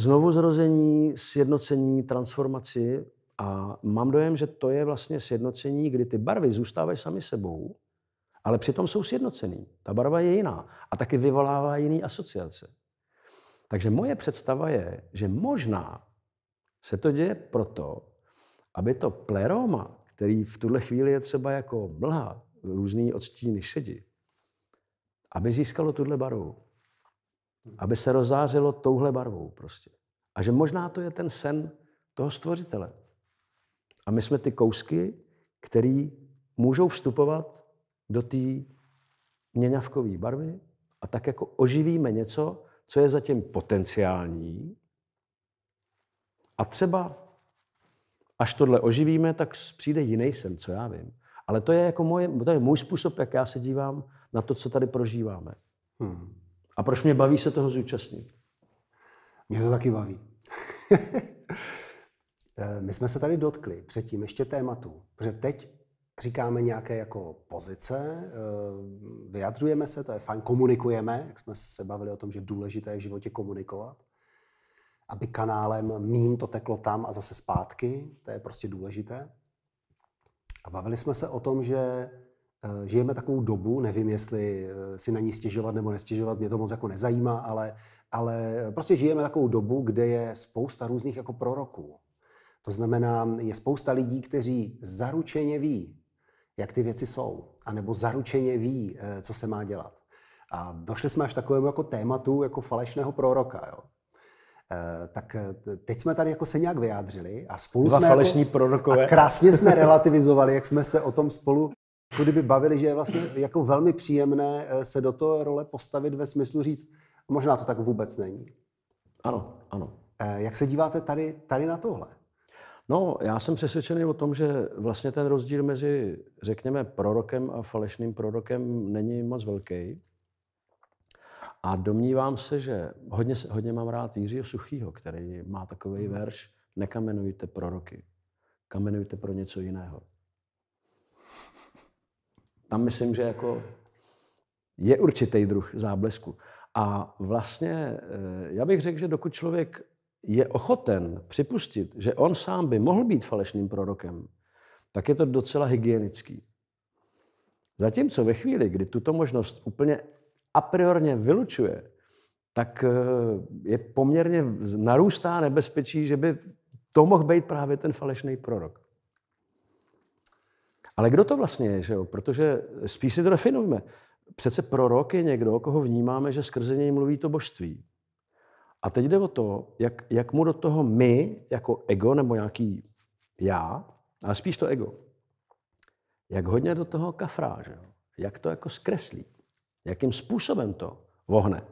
znovu zrození, sjednocení, transformaci, a mám dojem, že to je vlastně sjednocení, kdy ty barvy zůstávají sami sebou, ale přitom jsou sjednocený. Ta barva je jiná a taky vyvolává jiný asociace. Takže moje představa je, že možná se to děje proto, aby to pleroma, který v tuhle chvíli je třeba jako mlha, různý odstíny šedi, aby získalo tuhle barvu. Aby se rozářilo touhle barvou prostě. A že možná to je ten sen toho stvořitele. A my jsme ty kousky, které můžou vstupovat do té měňavkové barvy a tak jako oživíme něco, co je zatím potenciální. A třeba, až tohle oživíme, tak přijde jiný sen, co já vím. Ale to je, jako moje, to je můj způsob, jak já se dívám na to, co tady prožíváme. Hmm. A proč mě baví se toho zúčastnit? Mě to taky baví. Eh, my jsme se tady dotkli předtím ještě tématu, protože teď říkáme nějaké jako pozice, eh, vyjadřujeme se, to je fajn, komunikujeme, jak jsme se bavili o tom, že důležité je v životě komunikovat, aby kanálem mým to teklo tam a zase zpátky, to je prostě důležité. A bavili jsme se o tom, že eh, žijeme takovou dobu, nevím, jestli si na ní stěžovat nebo nestěžovat, mě to moc jako nezajímá, ale, ale prostě žijeme takovou dobu, kde je spousta různých jako proroků. To znamená, je spousta lidí, kteří zaručeně ví, jak ty věci jsou, anebo zaručeně ví, eh, co se má dělat. A došli jsme až takovému jako tématu jako falešného proroka. Jo. Eh, tak eh, teď jsme tady jako se nějak vyjádřili a spolu Dva jsme jako falešní jako, prorokové. A krásně jsme relativizovali, jak jsme se o tom spolu jako kdyby bavili, že je vlastně jako velmi příjemné se do toho role postavit ve smyslu říct, možná to tak vůbec není. Ano, ano. jak se díváte tady, tady na tohle? No, já jsem přesvědčený o tom, že vlastně ten rozdíl mezi, řekněme, prorokem a falešným prorokem není moc velký. A domnívám se, že hodně, hodně mám rád Jiřího Suchýho, který má takový hmm. verš Nekamenujte proroky, kamenujte pro něco jiného. Tam myslím, že jako je určitý druh záblesku. A vlastně eh, já bych řekl, že dokud člověk je ochoten připustit, že on sám by mohl být falešným prorokem, tak je to docela hygienický. Zatímco ve chvíli, kdy tuto možnost úplně a priorně vylučuje, tak eh, je poměrně narůstá nebezpečí, že by to mohl být právě ten falešný prorok. Ale kdo to vlastně je, že jo? Protože spíš si to definujme. Přece prorok je někdo, koho vnímáme, že skrze něj mluví to božství. A teď jde o to, jak, jak mu do toho my, jako ego nebo nějaký já, ale spíš to ego, jak hodně do toho kafrá, že jo? jak to jako zkreslí, jakým způsobem to vohne.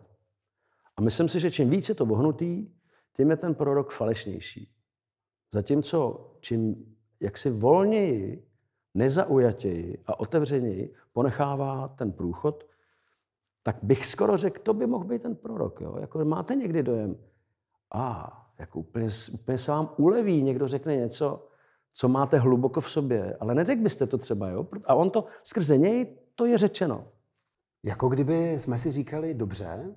A myslím si, že čím víc je to vohnutý, tím je ten prorok falešnější. Zatímco čím jak si volněji, nezaujatěji a otevřeněji ponechává ten průchod tak bych skoro řekl, to by mohl být ten prorok. Jo? Jako máte někdy dojem, a ah, jako úplně, úplně se vám uleví, někdo řekne něco, co máte hluboko v sobě, ale neřekl byste to třeba, jo? A on to skrze něj, to je řečeno. Jako kdyby jsme si říkali, dobře,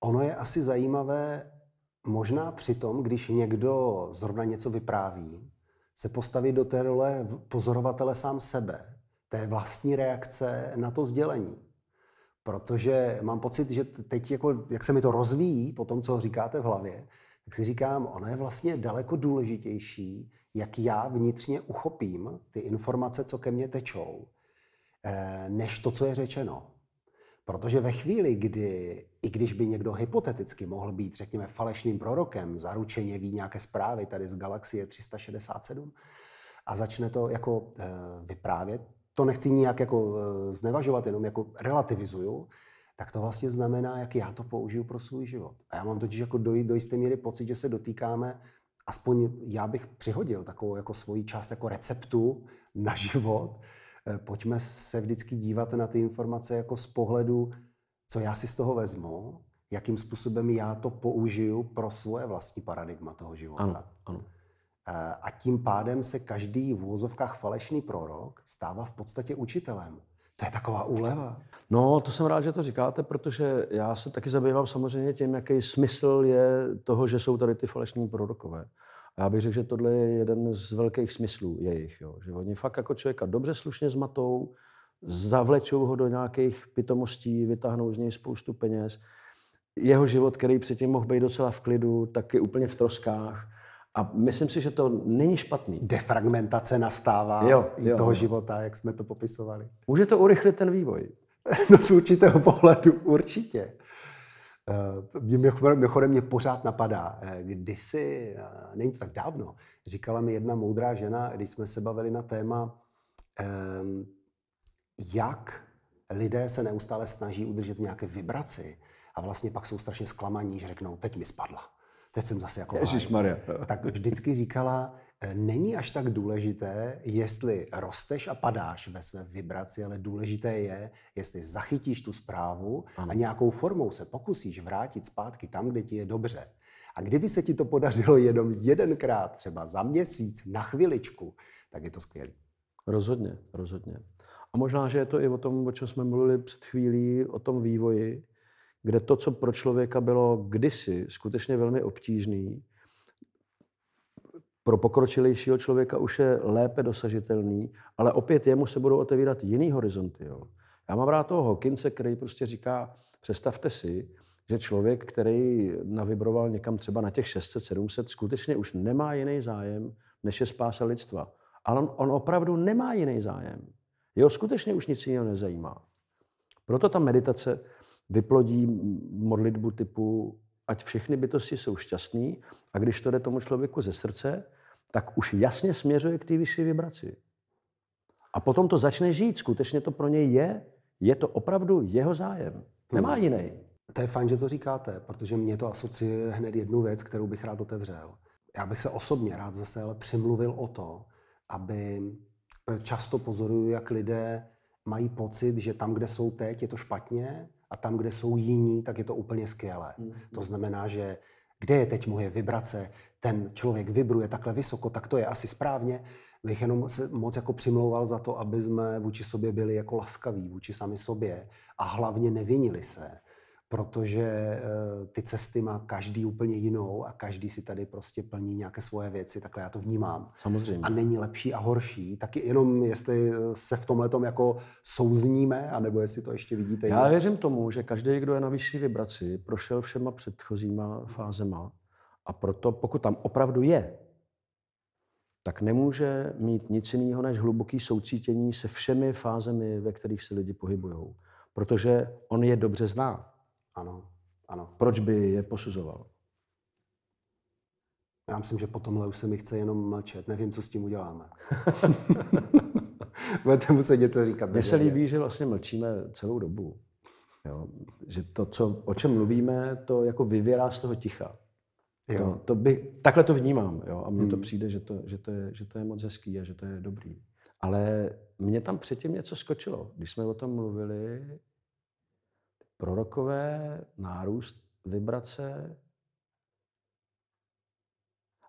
ono je asi zajímavé možná při tom, když někdo zrovna něco vypráví, se postavit do té role pozorovatele sám sebe, té vlastní reakce na to sdělení protože mám pocit, že teď, jako, jak se mi to rozvíjí po tom, co říkáte v hlavě, tak si říkám, ono je vlastně daleko důležitější, jak já vnitřně uchopím ty informace, co ke mně tečou, eh, než to, co je řečeno. Protože ve chvíli, kdy, i když by někdo hypoteticky mohl být, řekněme, falešným prorokem, zaručeně ví nějaké zprávy tady z galaxie 367, a začne to jako eh, vyprávět to nechci nijak jako e, znevažovat, jenom jako relativizuju, tak to vlastně znamená, jak já to použiju pro svůj život. A já mám totiž jako do, do jisté míry pocit, že se dotýkáme, aspoň já bych přihodil takovou jako svoji část jako receptu na život. E, pojďme se vždycky dívat na ty informace jako z pohledu, co já si z toho vezmu, jakým způsobem já to použiju pro svoje vlastní paradigma toho života. Ano, ano. Eh, a tím pádem se každý v úvozovkách falešný prorok stává v podstatě učitelem. To je taková úleva. No, to jsem rád, že to říkáte, protože já se taky zabývám samozřejmě tím, jaký smysl je toho, že jsou tady ty falešní prorokové. A já bych řekl, že tohle je jeden z velkých smyslů jejich. Jo. Že oni fakt jako člověka dobře slušně zmatou, zavlečou ho do nějakých pitomostí, vytáhnou z něj spoustu peněz. Jeho život, který předtím mohl být docela v klidu, tak je úplně v troskách a myslím si, že to není špatný. Defragmentace nastává jo, i jo, toho jo. života, jak jsme to popisovali. Může to urychlit ten vývoj? no z určitého pohledu určitě. Eh, mě mimochodem mě pořád napadá, eh, kdysi, eh, není to tak dávno, říkala mi jedna moudrá žena, když jsme se bavili na téma, ehm, jak lidé se neustále snaží udržet v nějaké vibraci a vlastně pak jsou strašně zklamaní, že řeknou, teď mi spadla teď jsem zase jako Maria. tak vždycky říkala, eh, není až tak důležité, jestli rosteš a padáš ve své vibraci, ale důležité je, jestli zachytíš tu zprávu ano. a nějakou formou se pokusíš vrátit zpátky tam, kde ti je dobře. A kdyby se ti to podařilo jenom jedenkrát, třeba za měsíc, na chviličku, tak je to skvělé. Rozhodně, rozhodně. A možná, že je to i o tom, o čem jsme mluvili před chvílí, o tom vývoji, kde to, co pro člověka bylo kdysi skutečně velmi obtížný, pro pokročilejšího člověka už je lépe dosažitelný, ale opět jemu se budou otevírat jiný horizonty. Jo. Já mám rád toho Hawkinse, který prostě říká, představte si, že člověk, který navibroval někam třeba na těch 600-700, skutečně už nemá jiný zájem, než je spása lidstva. Ale on, on opravdu nemá jiný zájem. Jeho skutečně už nic jiného nezajímá. Proto ta meditace vyplodí modlitbu typu ať všechny bytosti jsou šťastní a když to jde tomu člověku ze srdce, tak už jasně směřuje k té vyšší vibraci. A potom to začne žít, skutečně to pro něj je, je to opravdu jeho zájem. Nemá hmm. jiný. To je fajn, že to říkáte, protože mě to asociuje hned jednu věc, kterou bych rád otevřel. Já bych se osobně rád zase ale přimluvil o to, aby často pozoruju, jak lidé mají pocit, že tam, kde jsou teď, je to špatně a tam, kde jsou jiní, tak je to úplně skvělé. Mm. To mm. znamená, že kde je teď moje vibrace, ten člověk vibruje takhle vysoko, tak to je asi správně. Bych jenom se moc jako přimlouval za to, aby jsme vůči sobě byli jako laskaví, vůči sami sobě a hlavně nevinili se protože eh, ty cesty má každý úplně jinou a každý si tady prostě plní nějaké svoje věci, takhle já to vnímám. Samozřejmě. A není lepší a horší. tak jenom jestli eh, se v tomhle jako souzníme, anebo jestli to ještě vidíte. Já jinak. věřím tomu, že každý, kdo je na vyšší vibraci, prošel všema předchozíma fázema a proto, pokud tam opravdu je, tak nemůže mít nic jiného než hluboké soucítění se všemi fázemi, ve kterých se lidi pohybují. Protože on je dobře zná. Ano, ano. Proč by je posuzoval? Já myslím, že po tomhle už se mi chce jenom mlčet. Nevím, co s tím uděláme. Budete muset něco říkat. Mně se líbí, že vlastně mlčíme celou dobu. Jo? Že to, co, o čem mluvíme, to jako vyvěrá z toho ticha. Jo. To, to by, takhle to vnímám jo? a mně hmm. to přijde, že to, že, to je, že to je moc hezký a že to je dobrý. Ale mě tam předtím něco skočilo, když jsme o tom mluvili prorokové, nárůst vibrace.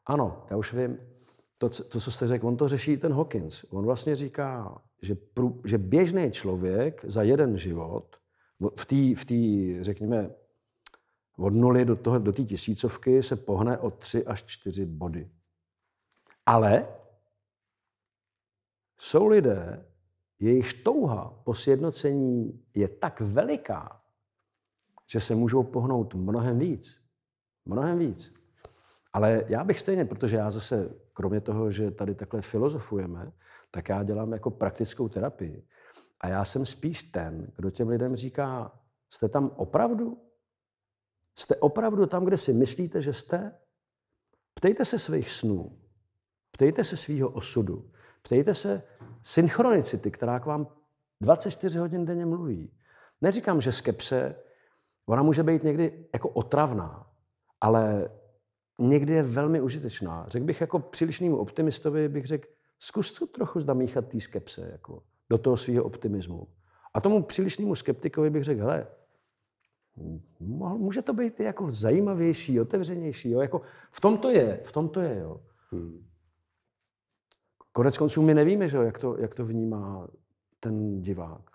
Ano, já už vím, to, to co jste řekl, on to řeší ten Hawkins. On vlastně říká, že, prů, že běžný člověk za jeden život, v té, v tý, řekněme, od nuly do té do tisícovky se pohne o tři až čtyři body. Ale jsou lidé, jejichž touha po sjednocení je tak veliká, že se můžou pohnout mnohem víc. Mnohem víc. Ale já bych stejně, protože já zase, kromě toho, že tady takhle filozofujeme, tak já dělám jako praktickou terapii. A já jsem spíš ten, kdo těm lidem říká, jste tam opravdu? Jste opravdu tam, kde si myslíte, že jste? Ptejte se svých snů, ptejte se svýho osudu, ptejte se synchronicity, která k vám 24 hodin denně mluví. Neříkám, že skepse ona může být někdy jako otravná, ale někdy je velmi užitečná. Řekl bych jako přílišnému optimistovi, bych řekl, zkus to trochu zamíchat té skepse jako, do toho svého optimismu. A tomu přílišnému skeptikovi bych řekl, hele, může to být jako zajímavější, otevřenější. Jo? Jako v tom to je, v tom to je. Jo? Hmm. Konec konců my nevíme, že jo, jak, to, jak to vnímá ten divák.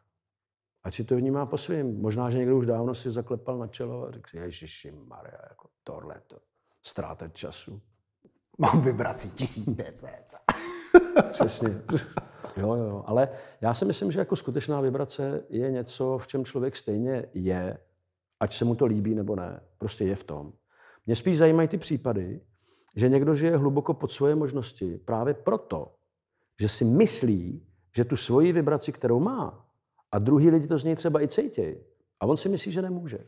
Ať si to vnímá po svým. Možná, že někdo už dávno si zaklepal na čelo a řekl si, ježiši Maria, jako tohle to, ztráta času. Mám si 1500. Přesně. Jo, jo, ale já si myslím, že jako skutečná vibrace je něco, v čem člověk stejně je, ať se mu to líbí nebo ne. Prostě je v tom. Mě spíš zajímají ty případy, že někdo žije hluboko pod svoje možnosti právě proto, že si myslí, že tu svoji vibraci, kterou má, a druhý lidi to z něj třeba i cejtějí. A on si myslí, že nemůže.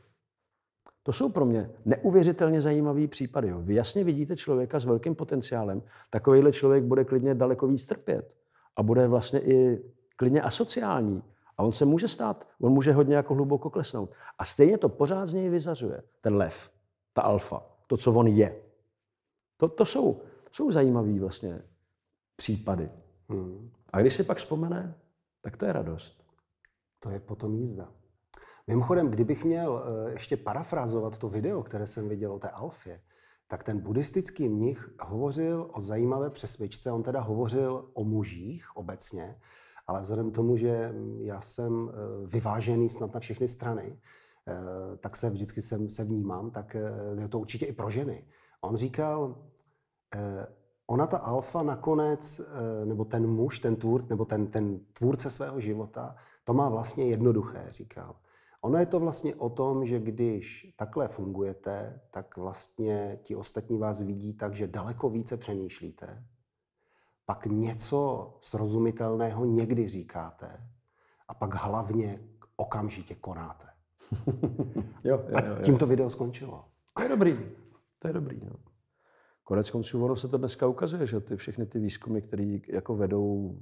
To jsou pro mě neuvěřitelně zajímavý případy. Jo. Vy jasně vidíte člověka s velkým potenciálem. Takovýhle člověk bude klidně daleko víc trpět a bude vlastně i klidně asociální. A on se může stát, on může hodně jako hluboko klesnout. A stejně to pořád z něj vyzařuje. Ten lev, ta alfa, to, co on je. To, to jsou, jsou zajímavé vlastně případy. Hmm. A když si pak vzpomene, tak to je radost to je potom jízda. Mimochodem, kdybych měl eh, ještě parafrazovat to video, které jsem viděl o té Alfě, tak ten buddhistický mnich hovořil o zajímavé přesvědčce. On teda hovořil o mužích obecně, ale vzhledem k tomu, že já jsem eh, vyvážený snad na všechny strany, eh, tak se vždycky jsem, se vnímám, tak je to určitě i pro ženy. On říkal, ona ta alfa nakonec, nebo ten muž, ten tvůr, nebo ten, ten tvůrce svého života, to má vlastně jednoduché, říkal. Ono je to vlastně o tom, že když takhle fungujete, tak vlastně ti ostatní vás vidí tak, že daleko více přemýšlíte, pak něco srozumitelného někdy říkáte a pak hlavně okamžitě konáte. jo, jo, jo, a tím to video skončilo. To je dobrý. To je dobrý. No. Konec konců ono se to dneska ukazuje, že ty všechny ty výzkumy, které jako vedou,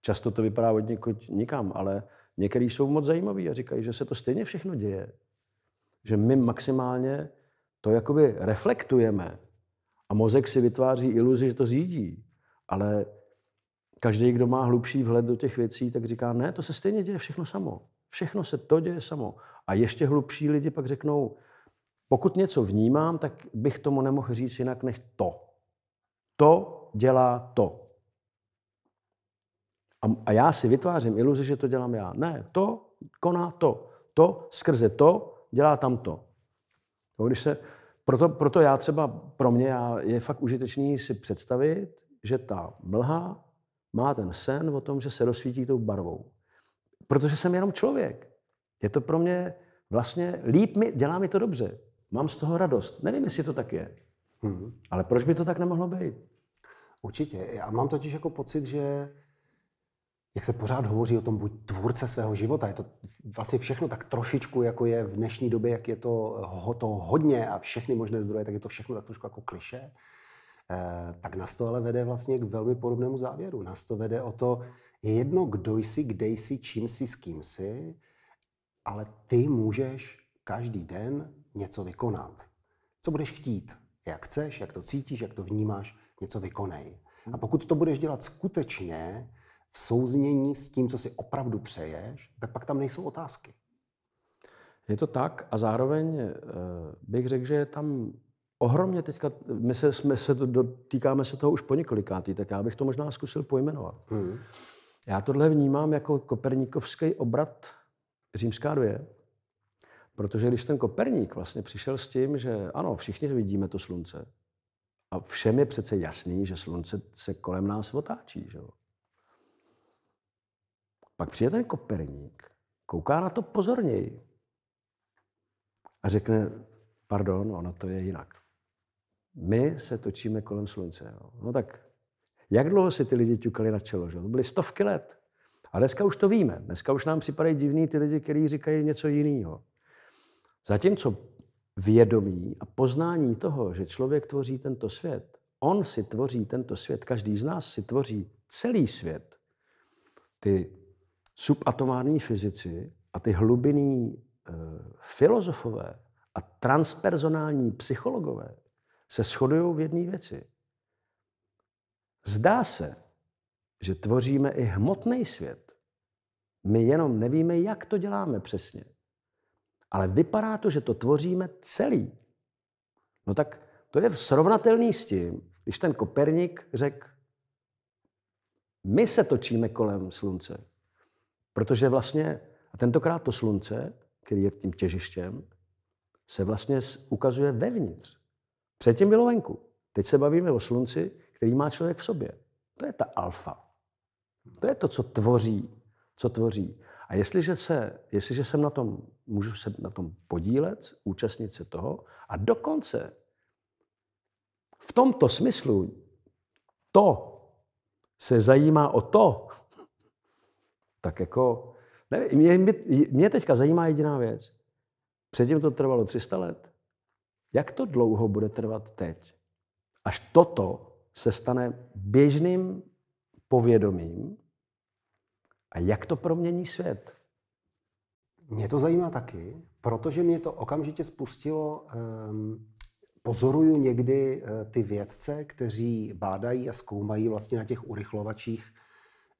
často to vypadá od někud nikam, ale Některý jsou moc zajímaví a říkají, že se to stejně všechno děje. Že my maximálně to jakoby reflektujeme a mozek si vytváří iluzi, že to řídí. Ale každý, kdo má hlubší vhled do těch věcí, tak říká, ne, to se stejně děje všechno samo. Všechno se to děje samo. A ještě hlubší lidi pak řeknou, pokud něco vnímám, tak bych tomu nemohl říct jinak než to. To dělá to. A, a já si vytvářím iluzi, že to dělám já. Ne, to koná to. To skrze to dělá tamto. No, když se, proto, proto já třeba, pro mě já, je fakt užitečný si představit, že ta mlha má ten sen o tom, že se rozsvítí tou barvou. Protože jsem jenom člověk. Je to pro mě vlastně líp mi, dělá mi to dobře. Mám z toho radost. Nevím, jestli to tak je. Hmm. Ale proč by to tak nemohlo být? Určitě. Já mám totiž jako pocit, že jak se pořád hovoří o tom, buď tvůrce svého života, je to vlastně všechno tak trošičku, jako je v dnešní době, jak je to, ho, to hodně a všechny možné zdroje, tak je to všechno tak trošku jako kliše, eh, tak nás to ale vede vlastně k velmi podobnému závěru. Nás to vede o to, je jedno, kdo jsi, kde jsi, čím jsi, s kým jsi, ale ty můžeš každý den něco vykonat. Co budeš chtít, jak chceš, jak to cítíš, jak to vnímáš, něco vykonej. A hmm. pokud to budeš dělat skutečně, souznění s tím, co si opravdu přeješ, tak pak tam nejsou otázky. Je to tak a zároveň eh, bych řekl, že je tam ohromně teďka, my se, jsme se dotýkáme se toho už po několikátý, tak já bych to možná zkusil pojmenovat. Hmm. Já tohle vnímám jako koperníkovský obrat římská dvě, protože když ten Koperník vlastně přišel s tím, že ano, všichni vidíme to slunce a všem je přece jasný, že slunce se kolem nás otáčí, že jo? Pak přijde ten koperník, kouká na to pozorněji a řekne, pardon, ono to je jinak. My se točíme kolem slunce. Jo. No tak jak dlouho si ty lidi ťukali na čelo? Že? To byly stovky let. A dneska už to víme. Dneska už nám připadají divní ty lidi, kteří říkají něco jiného. Zatímco vědomí a poznání toho, že člověk tvoří tento svět, on si tvoří tento svět, každý z nás si tvoří celý svět. Ty subatomární fyzici a ty hlubinní e, eh, filozofové a transpersonální psychologové se shodují v jedné věci. Zdá se, že tvoříme i hmotný svět. My jenom nevíme, jak to děláme přesně. Ale vypadá to, že to tvoříme celý. No tak to je srovnatelný s tím, když ten Koperník řekl, my se točíme kolem slunce, Protože vlastně, a tentokrát to slunce, který je tím těžištěm, se vlastně ukazuje vevnitř. Předtím bylo venku. Teď se bavíme o slunci, který má člověk v sobě. To je ta alfa. To je to, co tvoří. Co tvoří. A jestliže, se, jestliže jsem na tom, můžu se na tom podílet, účastnit se toho a dokonce v tomto smyslu to se zajímá o to, tak jako... Nevím, mě, mě, mě teďka zajímá jediná věc. Předtím to trvalo 300 let. Jak to dlouho bude trvat teď? Až toto se stane běžným povědomím a jak to promění svět? Mě to zajímá taky, protože mě to okamžitě spustilo. Um, pozoruju někdy uh, ty vědce, kteří bádají a zkoumají vlastně na těch urychlovačích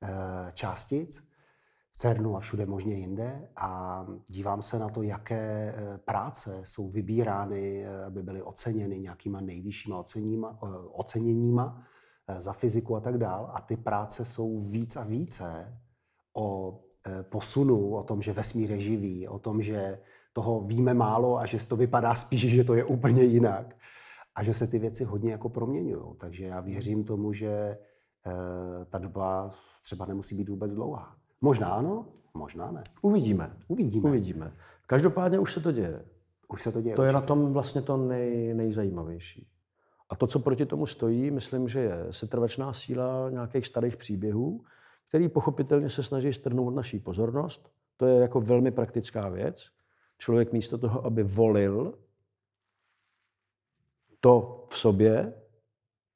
uh, částic CERNu a všude možně jinde a dívám se na to, jaké e, práce jsou vybírány, e, aby byly oceněny nějakýma nejvyššíma oceníma, e, oceněníma za fyziku a tak dál. A ty práce jsou víc a více o posunu, o tom, že vesmír je živý, o tom, že toho víme málo a že to vypadá spíš, že to je úplně jinak. A že se ty věci hodně jako proměňují. Takže já věřím tomu, že ta doba třeba nemusí být vůbec dlouhá. Možná ano, možná ne. Uvidíme. Uvidíme. Uvidíme. Každopádně už se to děje. Už se to děje. To určitě. je na tom vlastně to nej, nejzajímavější. A to, co proti tomu stojí, myslím, že je setrvačná síla nějakých starých příběhů, který pochopitelně se snaží strhnout naší pozornost. To je jako velmi praktická věc. Člověk místo toho, aby volil to v sobě,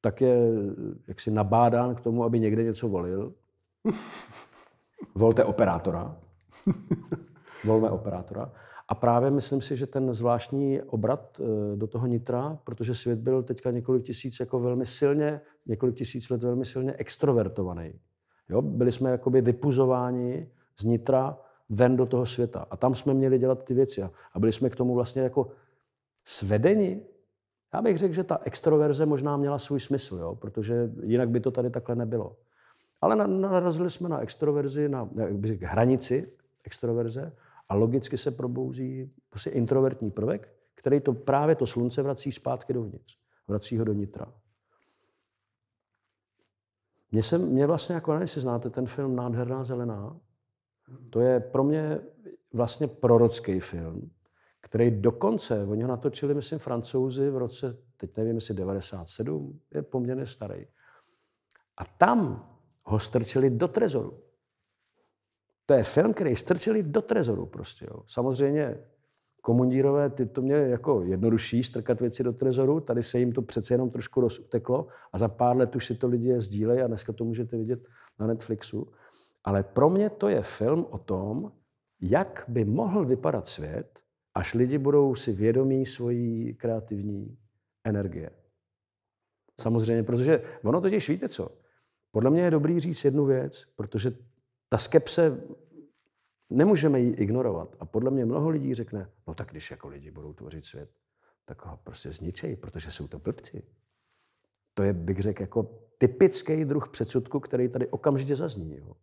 tak je eh, jaksi nabádán k tomu, aby někde něco volil. Volte operátora. Volme operátora. A právě myslím si, že ten zvláštní obrat eh, do toho nitra, protože svět byl teďka několik tisíc jako velmi silně, několik tisíc let velmi silně extrovertovaný. Jo? Byli jsme jakoby vypuzováni z nitra ven do toho světa. A tam jsme měli dělat ty věci. A byli jsme k tomu vlastně jako svedeni. Já bych řekl, že ta extroverze možná měla svůj smysl, jo? protože jinak by to tady takhle nebylo. Ale narazili jsme na extroverzi, na, bych řekl, hranici extroverze a logicky se probouzí prostě introvertní prvek, který to právě to slunce vrací zpátky dovnitř. Vrací ho do nitra. Mě, se, mě vlastně, jako nevím, znáte ten film Nádherná zelená, to je pro mě vlastně prorocký film, který dokonce, oni ho natočili, myslím, francouzi v roce, teď nevím, jestli 97, je poměrně starý. A tam ho strčili do trezoru. To je film, který strčili do trezoru prostě. Jo. Samozřejmě komundírové, ty to měli jako jednodušší strkat věci do trezoru, tady se jim to přece jenom trošku rozuteklo a za pár let už si to lidi sdílejí a dneska to můžete vidět na Netflixu. Ale pro mě to je film o tom, jak by mohl vypadat svět, až lidi budou si vědomí svojí kreativní energie. Samozřejmě, protože ono totiž víte co, podle mě je dobrý říct jednu věc, protože ta skepse nemůžeme ji ignorovat. A podle mě mnoho lidí řekne, no tak když jako lidi budou tvořit svět, tak ho prostě zničejí, protože jsou to blbci. To je, bych řekl, jako typický druh předsudku, který tady okamžitě zazní. Jo.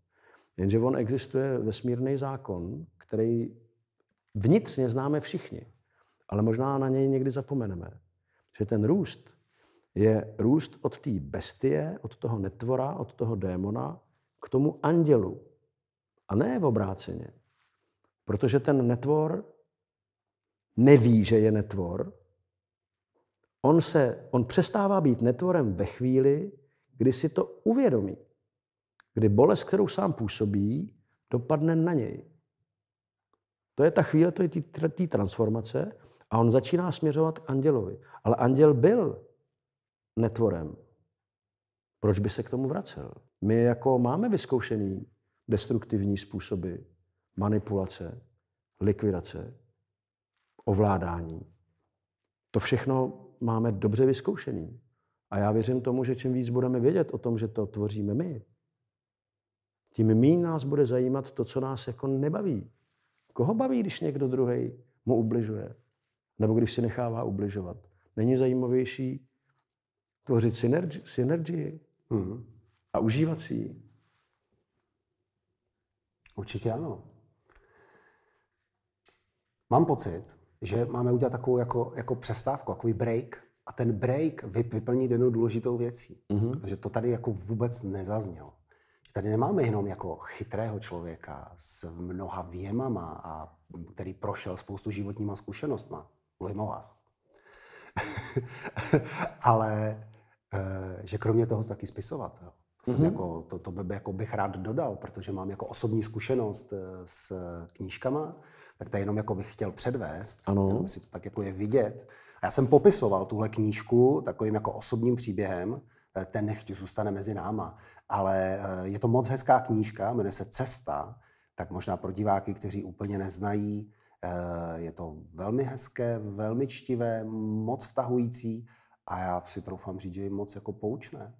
Jenže on existuje vesmírný zákon, který vnitřně známe všichni, ale možná na něj někdy zapomeneme. Že ten růst je růst od té bestie, od toho netvora, od toho démona k tomu andělu. A ne v obráceně. Protože ten netvor neví, že je netvor. On, se, on přestává být netvorem ve chvíli, kdy si to uvědomí. Kdy bolest, kterou sám působí, dopadne na něj. To je ta chvíle, to je té transformace a on začíná směřovat k andělovi. Ale anděl byl netvorem, proč by se k tomu vracel? My jako máme vyzkoušený destruktivní způsoby manipulace, likvidace, ovládání. To všechno máme dobře vyzkoušený. A já věřím tomu, že čím víc budeme vědět o tom, že to tvoříme my, tím míň nás bude zajímat to, co nás jako nebaví. Koho baví, když někdo druhý mu ubližuje? Nebo když si nechává ubližovat? Není zajímavější, tvořit synergi- synergii mm-hmm. a užívat si ji. Určitě ano. Mám pocit, že máme udělat takovou jako, jako přestávku, takový break. A ten break vyplní jednou důležitou věcí. Mm-hmm. Že to tady jako vůbec nezaznělo. Že tady nemáme jenom jako chytrého člověka s mnoha věmama, a který prošel spoustu životníma zkušenostma. Mluvím o vás. ale eh, že kromě toho taky spisovat. To, jsem mm-hmm. jako, to, to by, jako bych rád dodal, protože mám jako osobní zkušenost eh, s knížkama, tak to jenom jako bych chtěl předvést, ano. si to tak jako je vidět. A já jsem popisoval tuhle knížku takovým jako osobním příběhem, eh, ten nechť zůstane mezi náma, ale je to moc hezká knížka, jmenuje se Cesta, tak možná pro diváky, kteří úplně neznají Eh, je to velmi hezké, velmi čtivé, moc vtahující a já si troufám říct, že je moc jako poučné.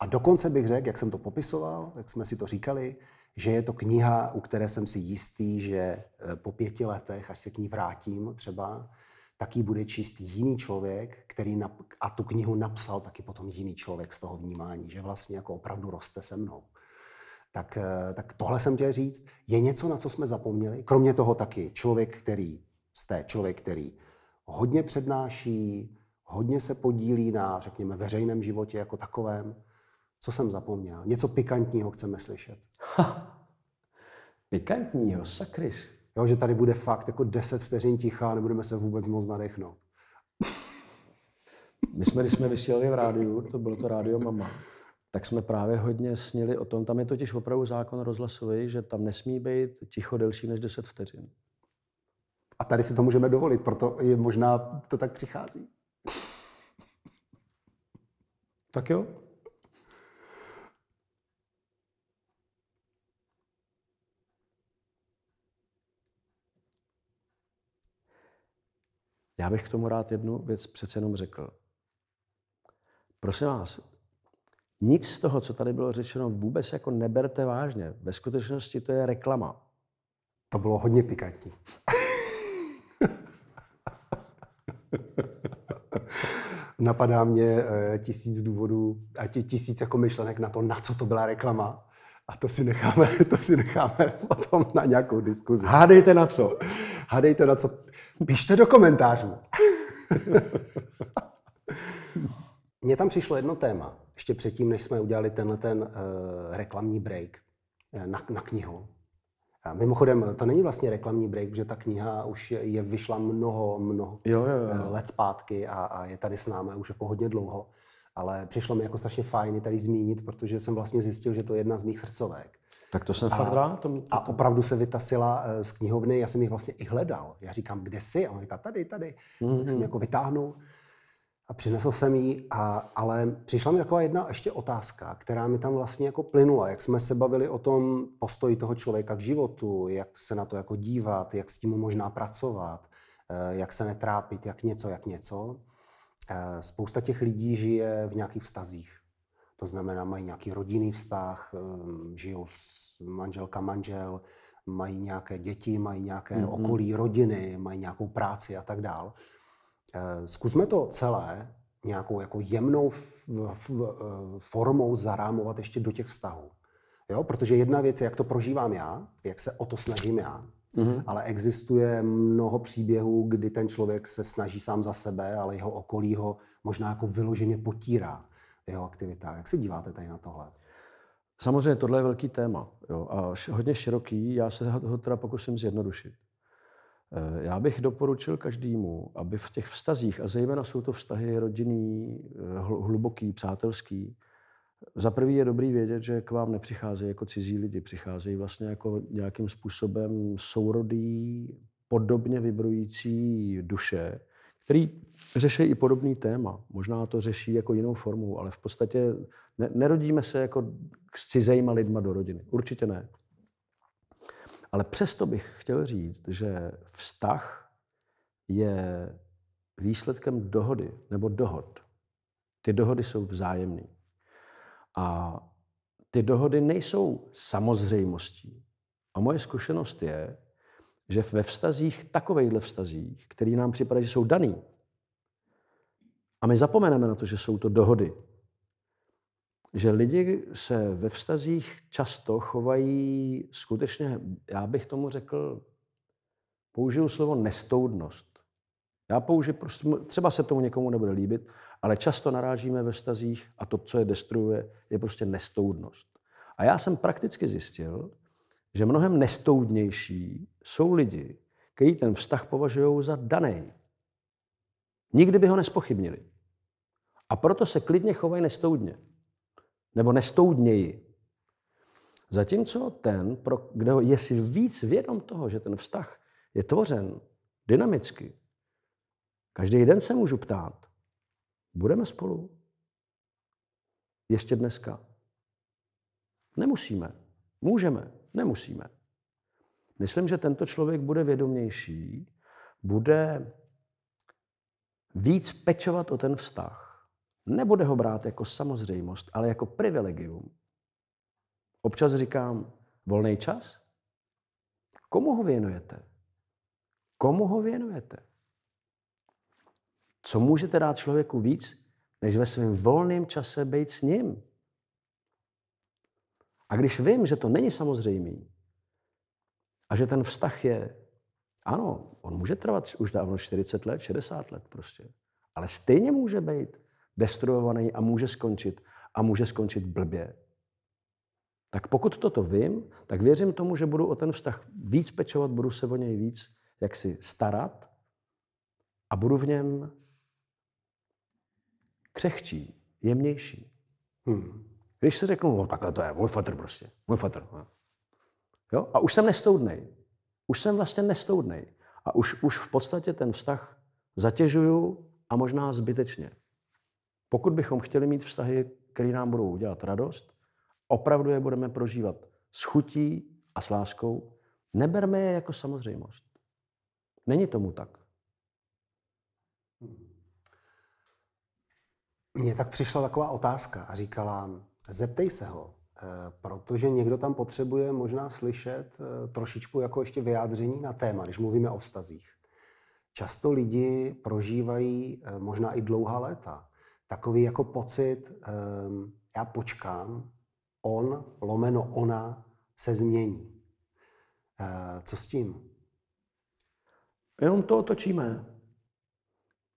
A dokonce bych řekl, jak jsem to popisoval, jak jsme si to říkali, že je to kniha, u které jsem si jistý, že eh, po pěti letech, až se k ní vrátím třeba, taky bude číst jiný člověk, který nap- a tu knihu napsal taky potom jiný člověk z toho vnímání, že vlastně jako opravdu roste se mnou tak, eh, tak tohle jsem chtěl říct. Je něco, na co jsme zapomněli? Kromě toho taky člověk, který jste, člověk, který hodně přednáší, hodně se podílí na, řekněme, veřejném životě jako takovém. Co jsem zapomněl? Něco pikantního chceme slyšet. Ha, pikantního, sakryš. Jo, že tady bude fakt jako 10 vteřin ticha a nebudeme se vůbec moc nadechnout. My jsme, když jsme vysílali v rádiu, to bylo to rádio Mama, tak jsme právě hodně snili o tom, tam je totiž opravdu zákon rozhlasový, že tam nesmí být ticho delší než 10 vteřin. A tady si to můžeme dovolit, proto je možná to tak přichází. Tak jo. Já bych k tomu rád jednu věc přece jenom řekl. Prosím vás, nic z toho, co tady bylo řečeno, vůbec jako neberte vážně. Ve skutečnosti to je reklama. To bylo hodně pikantní. Napadá mě eh, tisíc důvodů a tisíc jako myšlenek na to, na co to byla reklama. A to si necháme, to si necháme potom na nějakou diskuzi. Hádejte na co. Hádejte na co. Pište do komentářů. Mně tam přišlo jedno téma, ještě předtím, než jsme udělali tenhle ten uh, reklamní break eh, na, na knihu. A mimochodem, to není vlastně reklamní break, protože ta kniha už je vyšla mnoho, mnoho jo, jo, jo. Eh, let zpátky a, a je tady s námi už jako hodně dlouho. Ale přišlo mi jako strašně fajn tady zmínit, protože jsem vlastně zjistil, že to je jedna z mých srdcovek. Tak to jsem a, fakt rád. To, to, a opravdu se vytasila z knihovny, já jsem ji vlastně i hledal. Já říkám, kde jsi? A on říká, tady, tady. Mm-hmm. Tak jsem mhm. jako vytáhnul a přinesl jsem ji, a, ale přišla mi taková jedna ještě otázka, která mi tam vlastně jako plynula, jak jsme se bavili o tom postoji toho člověka k životu, jak se na to jako dívat, jak s tím možná pracovat, eh, jak se netrápit, jak něco, jak něco. Eh, spousta těch lidí žije v nějakých vztazích. To znamená, mají nějaký rodinný vztah, eh, žijou s manželka, manžel, mají nějaké děti, mají nějaké mm-hmm. okolí, rodiny, mají nějakou práci a tak dál. Eh, zkusme to celé nějakou jako jemnou eh, formou zarámovat ještě do těch vztahů. Jo? Protože jedna věc je, jak to prožívám já, jak se o to snažím já, mm-hmm. ale existuje mnoho příběhů, kdy ten člověk se snaží sám za sebe, ale jeho okolí ho možná jako vyloženě potírá jeho aktivita. Jak se díváte tady na tohle? Samozřejmě tohle je velký téma jo, a hodně široký. Já se ho teda pokusím zjednodušit. Eh, já bych doporučil každému, aby v těch vztazích, a zejména jsou to vztahy rodinný, eh, hluboký, přátelský, za prvý je dobrý vědět, že k vám nepřicházejí jako cizí lidi, přicházejí vlastně jako nějakým způsobem sourodý, podobně vibrující duše, který řeší i podobný téma. Možná to řeší jako jinou formou, ale v podstatě ne, nerodíme se jako s cizejma lidma do rodiny. Určitě ne. Ale přesto bych chtěl říct, že vztah je výsledkem dohody nebo dohod. Ty dohody jsou vzájemné. A ty dohody nejsou samozřejmostí. A moje zkušenost je, že ve vztazích, takovejhle vztazích, který nám připadají, že jsou daný, a my zapomeneme na to, že jsou to dohody, že lidi se ve vztazích často chovají skutečně, já bych tomu řekl, použiju slovo nestoudnost. Já použiju prostě, třeba se tomu někomu nebude líbit, ale často narážíme ve vztazích a to, co je destruuje, je prostě nestoudnost. A já jsem prakticky zjistil, že mnohem nestoudnější jsou lidi, kteří ten vztah považují za daný. Nikdy by ho nespochybnili. A proto se klidně chovají nestoudně nebo nestoudněji. Zatímco ten, pro, kde je si víc vědom toho, že ten vztah je tvořen dynamicky, každý den se můžu ptát, budeme spolu? Ještě dneska? Nemusíme. Můžeme, nemusíme. Myslím, že tento člověk bude vědomější, bude víc pečovat o ten vztah Nebude ho brát jako samozřejmost, ale jako privilegium. Občas říkám, volný čas? Komu ho věnujete? Komu ho věnujete? Co můžete dát člověku víc, než ve svém volném čase být s ním? A když vím, že to není samozřejmý a že ten vztah je, ano, on může trvat už dávno 40 let, 60 let prostě, ale stejně může být destruovaný a může skončit a může skončit blbě. Tak pokud toto vím, tak věřím tomu, že budu o ten vztah víc pečovat, budu se o něj víc jak si starat a budu v něm křehčí, jemnější. Hmm. Když si řeknu, no takhle to je, můj fatr prostě, můj fatr. No. Jo? A už jsem nestoudnej. Už jsem vlastně nestoudnej. A už, už v podstatě ten vztah zatěžuju a možná zbytečně. Pokud bychom chtěli mít vztahy, které nám budou dělat radost, opravdu je budeme prožívat s chutí a s láskou, neberme je jako samozřejmost. Není tomu tak. Mně tak přišla taková otázka a říkala, zeptej se ho, eh, protože někdo tam potřebuje možná slyšet eh, trošičku jako ještě vyjádření na téma, když mluvíme o vztazích. Často lidi prožívají eh, možná i dlouhá léta takový jako pocit, um, já počkám, on, lomeno ona, se změní. Uh, co s tím? Jenom to otočíme.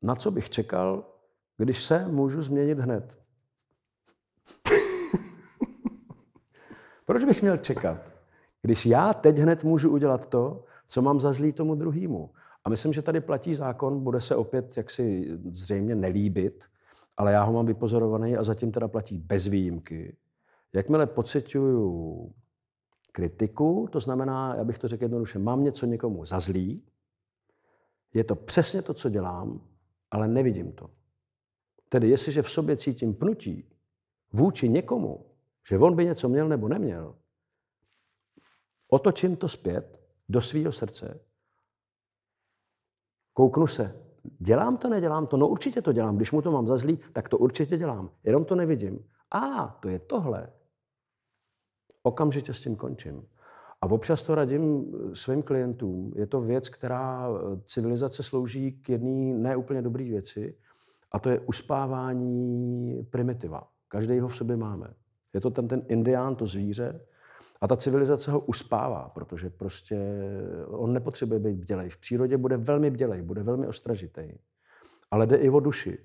Na co bych čekal, když se můžu změnit hned? Proč bych měl čekat, když já teď hned můžu udělat to, co mám za zlý tomu druhému? A myslím, že tady platí zákon, bude se opět jaksi zřejmě nelíbit, ale já ho mám vypozorovaný a zatím teda platí bez výjimky. Jakmile pocituju kritiku, to znamená, já bych to řekl jednoduše, mám něco někomu za zlý, je to přesně to, co dělám, ale nevidím to. Tedy jestliže v sobě cítím pnutí vůči někomu, že on by něco měl nebo neměl, otočím to zpět do svého srdce, kouknu se, dělám to, nedělám to? No určitě to dělám. Když mu to mám za zlý, tak to určitě dělám. Jenom to nevidím. A to je tohle. Okamžitě s tím končím. A občas to radím eh, svým klientům. Je to věc, která eh, civilizace slouží k jedné neúplně dobré věci, a to je uspávání primitiva. Každý ho v sobě máme. Je to tam ten indián, to zvíře, a ta civilizace ho uspává, protože prostě on nepotřebuje být bdělej. V přírodě bude velmi bdělej, bude velmi ostražitý. Ale jde i o duši.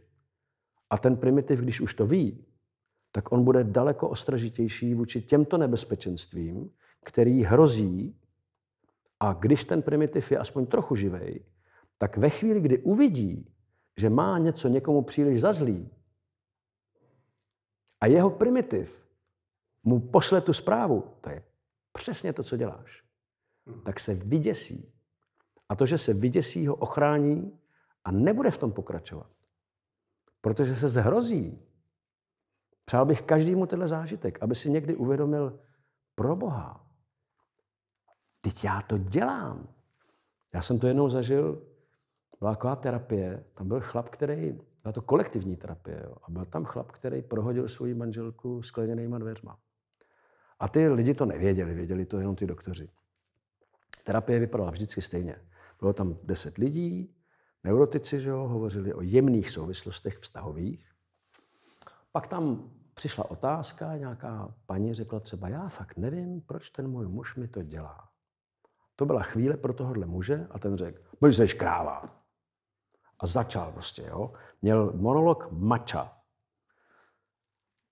A ten primitiv, když už to ví, tak on bude daleko ostražitější vůči těmto nebezpečenstvím, který hrozí. A když ten primitiv je aspoň trochu živej, tak ve chvíli, kdy uvidí, že má něco někomu příliš za zlý, a jeho primitiv mu pošle tu zprávu, to je přesně to, co děláš, mhm. tak se vyděsí. A to, že se vyděsí, ho ochrání a nebude v tom pokračovat. Protože se zhrozí. Přál bych každému tenhle zážitek, aby si někdy uvědomil, pro Boha, teď já to dělám. Já jsem to jednou zažil, byla taková terapie, tam byl chlap, který, byla to kolektivní terapie, jo, a byl tam chlap, který prohodil svoji manželku skleněnýma dveřma. A ty lidi to nevěděli, věděli to jenom ty doktoři. Terapie vypadala vždycky stejně. Bylo tam deset lidí, neurotici že jo, hovořili o jemných souvislostech vztahových. Pak tam přišla otázka, nějaká paní řekla třeba, já fakt nevím, proč ten můj muž mi to dělá. To byla chvíle pro tohohle muže a ten řekl, muž no, seš kráva. A začal prostě, jo. Měl monolog mača.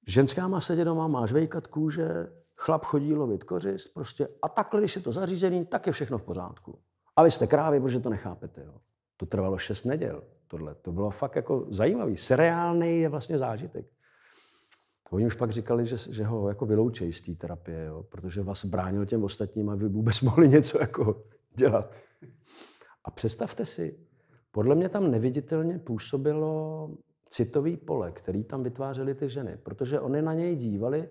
Ženská má sedět doma, má vejkat kůže, chlap chodí lovit kořist, prostě a takhle, když je to zařízený, tak je všechno v pořádku. A vy jste krávy, protože to nechápete. Jo. To trvalo šest neděl, tohle. To bylo fakt jako zajímavý. Seriálný je vlastně zážitek. Oni už pak říkali, že, že ho jako vyloučejí z té terapie, jo, protože vás bránil těm ostatním, aby vůbec mohli něco jako dělat. A představte si, podle mě tam neviditelně působilo citový pole, který tam vytvářely ty ženy, protože oni na něj dívali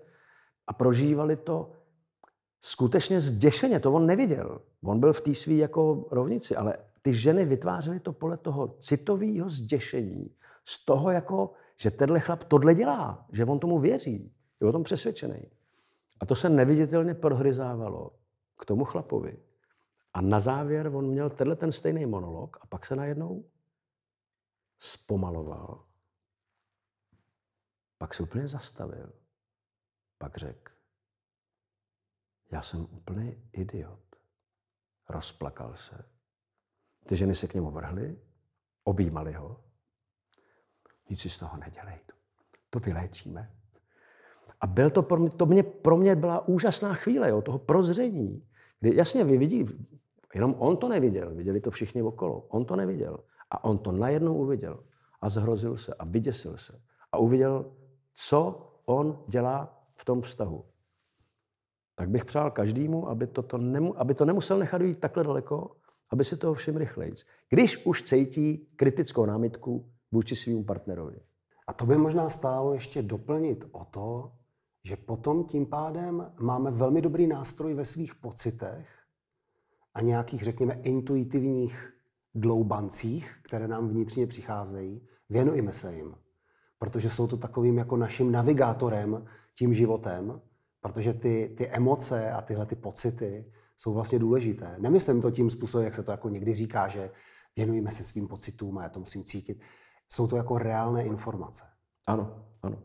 a prožívali to skutečně zděšeně. To on neviděl. On byl v té svý jako rovnici, ale ty ženy vytvářely to pole toho citového zděšení z toho, jako, že tenhle chlap tohle dělá, že on tomu věří, je o tom přesvědčený. A to se neviditelně prohryzávalo k tomu chlapovi. A na závěr on měl tenhle ten stejný monolog a pak se najednou zpomaloval. Pak se úplně zastavil. Pak řekl, já jsem úplný idiot. Rozplakal se. Ty ženy se k němu vrhly, objímali ho. Nic si z toho nedělej. To vyléčíme. A byl to pro mě, to mě, pro mě byla úžasná chvíle jo, toho prozření. Kdy jasně vy vidí, jenom on to neviděl, viděli to všichni okolo. On to neviděl. A on to najednou uviděl. A zhrozil se a vyděsil se. A uviděl, co on dělá v tom vztahu. Tak bych přál každému, aby, toto nemu, aby to nemusel nechat jít takhle daleko, aby si toho všim rychleji. Když už cítí kritickou námitku vůči svým partnerovi. A to by možná stálo ještě doplnit o to, že potom tím pádem máme velmi dobrý nástroj ve svých pocitech a nějakých, řekněme, intuitivních dloubancích, které nám vnitřně přicházejí, věnujeme se jim. Protože jsou to takovým jako naším navigátorem tím životem, protože ty, ty emoce a tyhle ty pocity jsou vlastně důležité. Nemyslím to tím způsobem, jak se to jako někdy říká, že věnujeme se svým pocitům a já to musím cítit. Jsou to jako reálné informace. Ano, ano.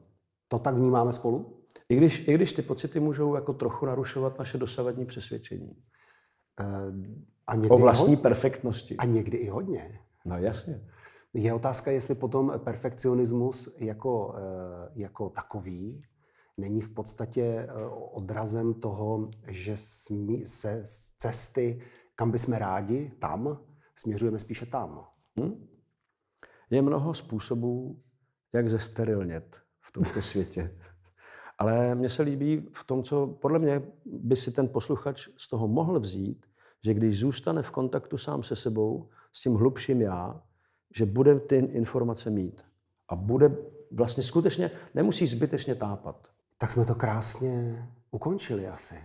To tak vnímáme spolu? I když, i když ty pocity můžou jako trochu narušovat naše dosavadní přesvědčení. Eh, a někdy o vlastní hodně. perfektnosti. A někdy i hodně. No jasně. Je otázka, jestli potom perfekcionismus jako, eh, jako takový není v podstatě eh, odrazem toho, že smí, se z cesty, kam bychom rádi, tam, směřujeme spíše tam. Hmm? Je mnoho způsobů, jak zesterilnět v tomto světě. Ale mně se líbí v tom, co podle mě by si ten posluchač z toho mohl vzít, že když zůstane v kontaktu sám se sebou, s tím hlubším já, že bude ty informace mít. A bude vlastně skutečně, nemusí zbytečně tápat. Tak jsme to krásně ukončili asi.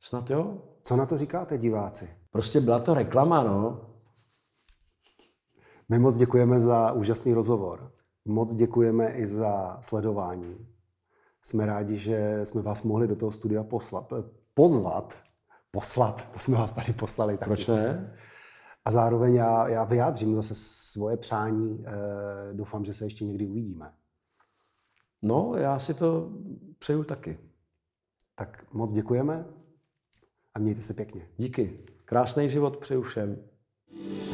Snad jo. Co na to říkáte, diváci? Prostě byla to reklama, no. My moc děkujeme za úžasný rozhovor. Moc děkujeme i za sledování. Jsme rádi, že jsme vás mohli do toho studia poslat, pozvat. Poslat, to jsme vás tady poslali. Taky. Proč ne? A zároveň já, já vyjádřím zase svoje přání. Eh, doufám, že se ještě někdy uvidíme. No, já si to přeju taky. Tak moc děkujeme a mějte se pěkně. Díky. Krásný život přeju všem.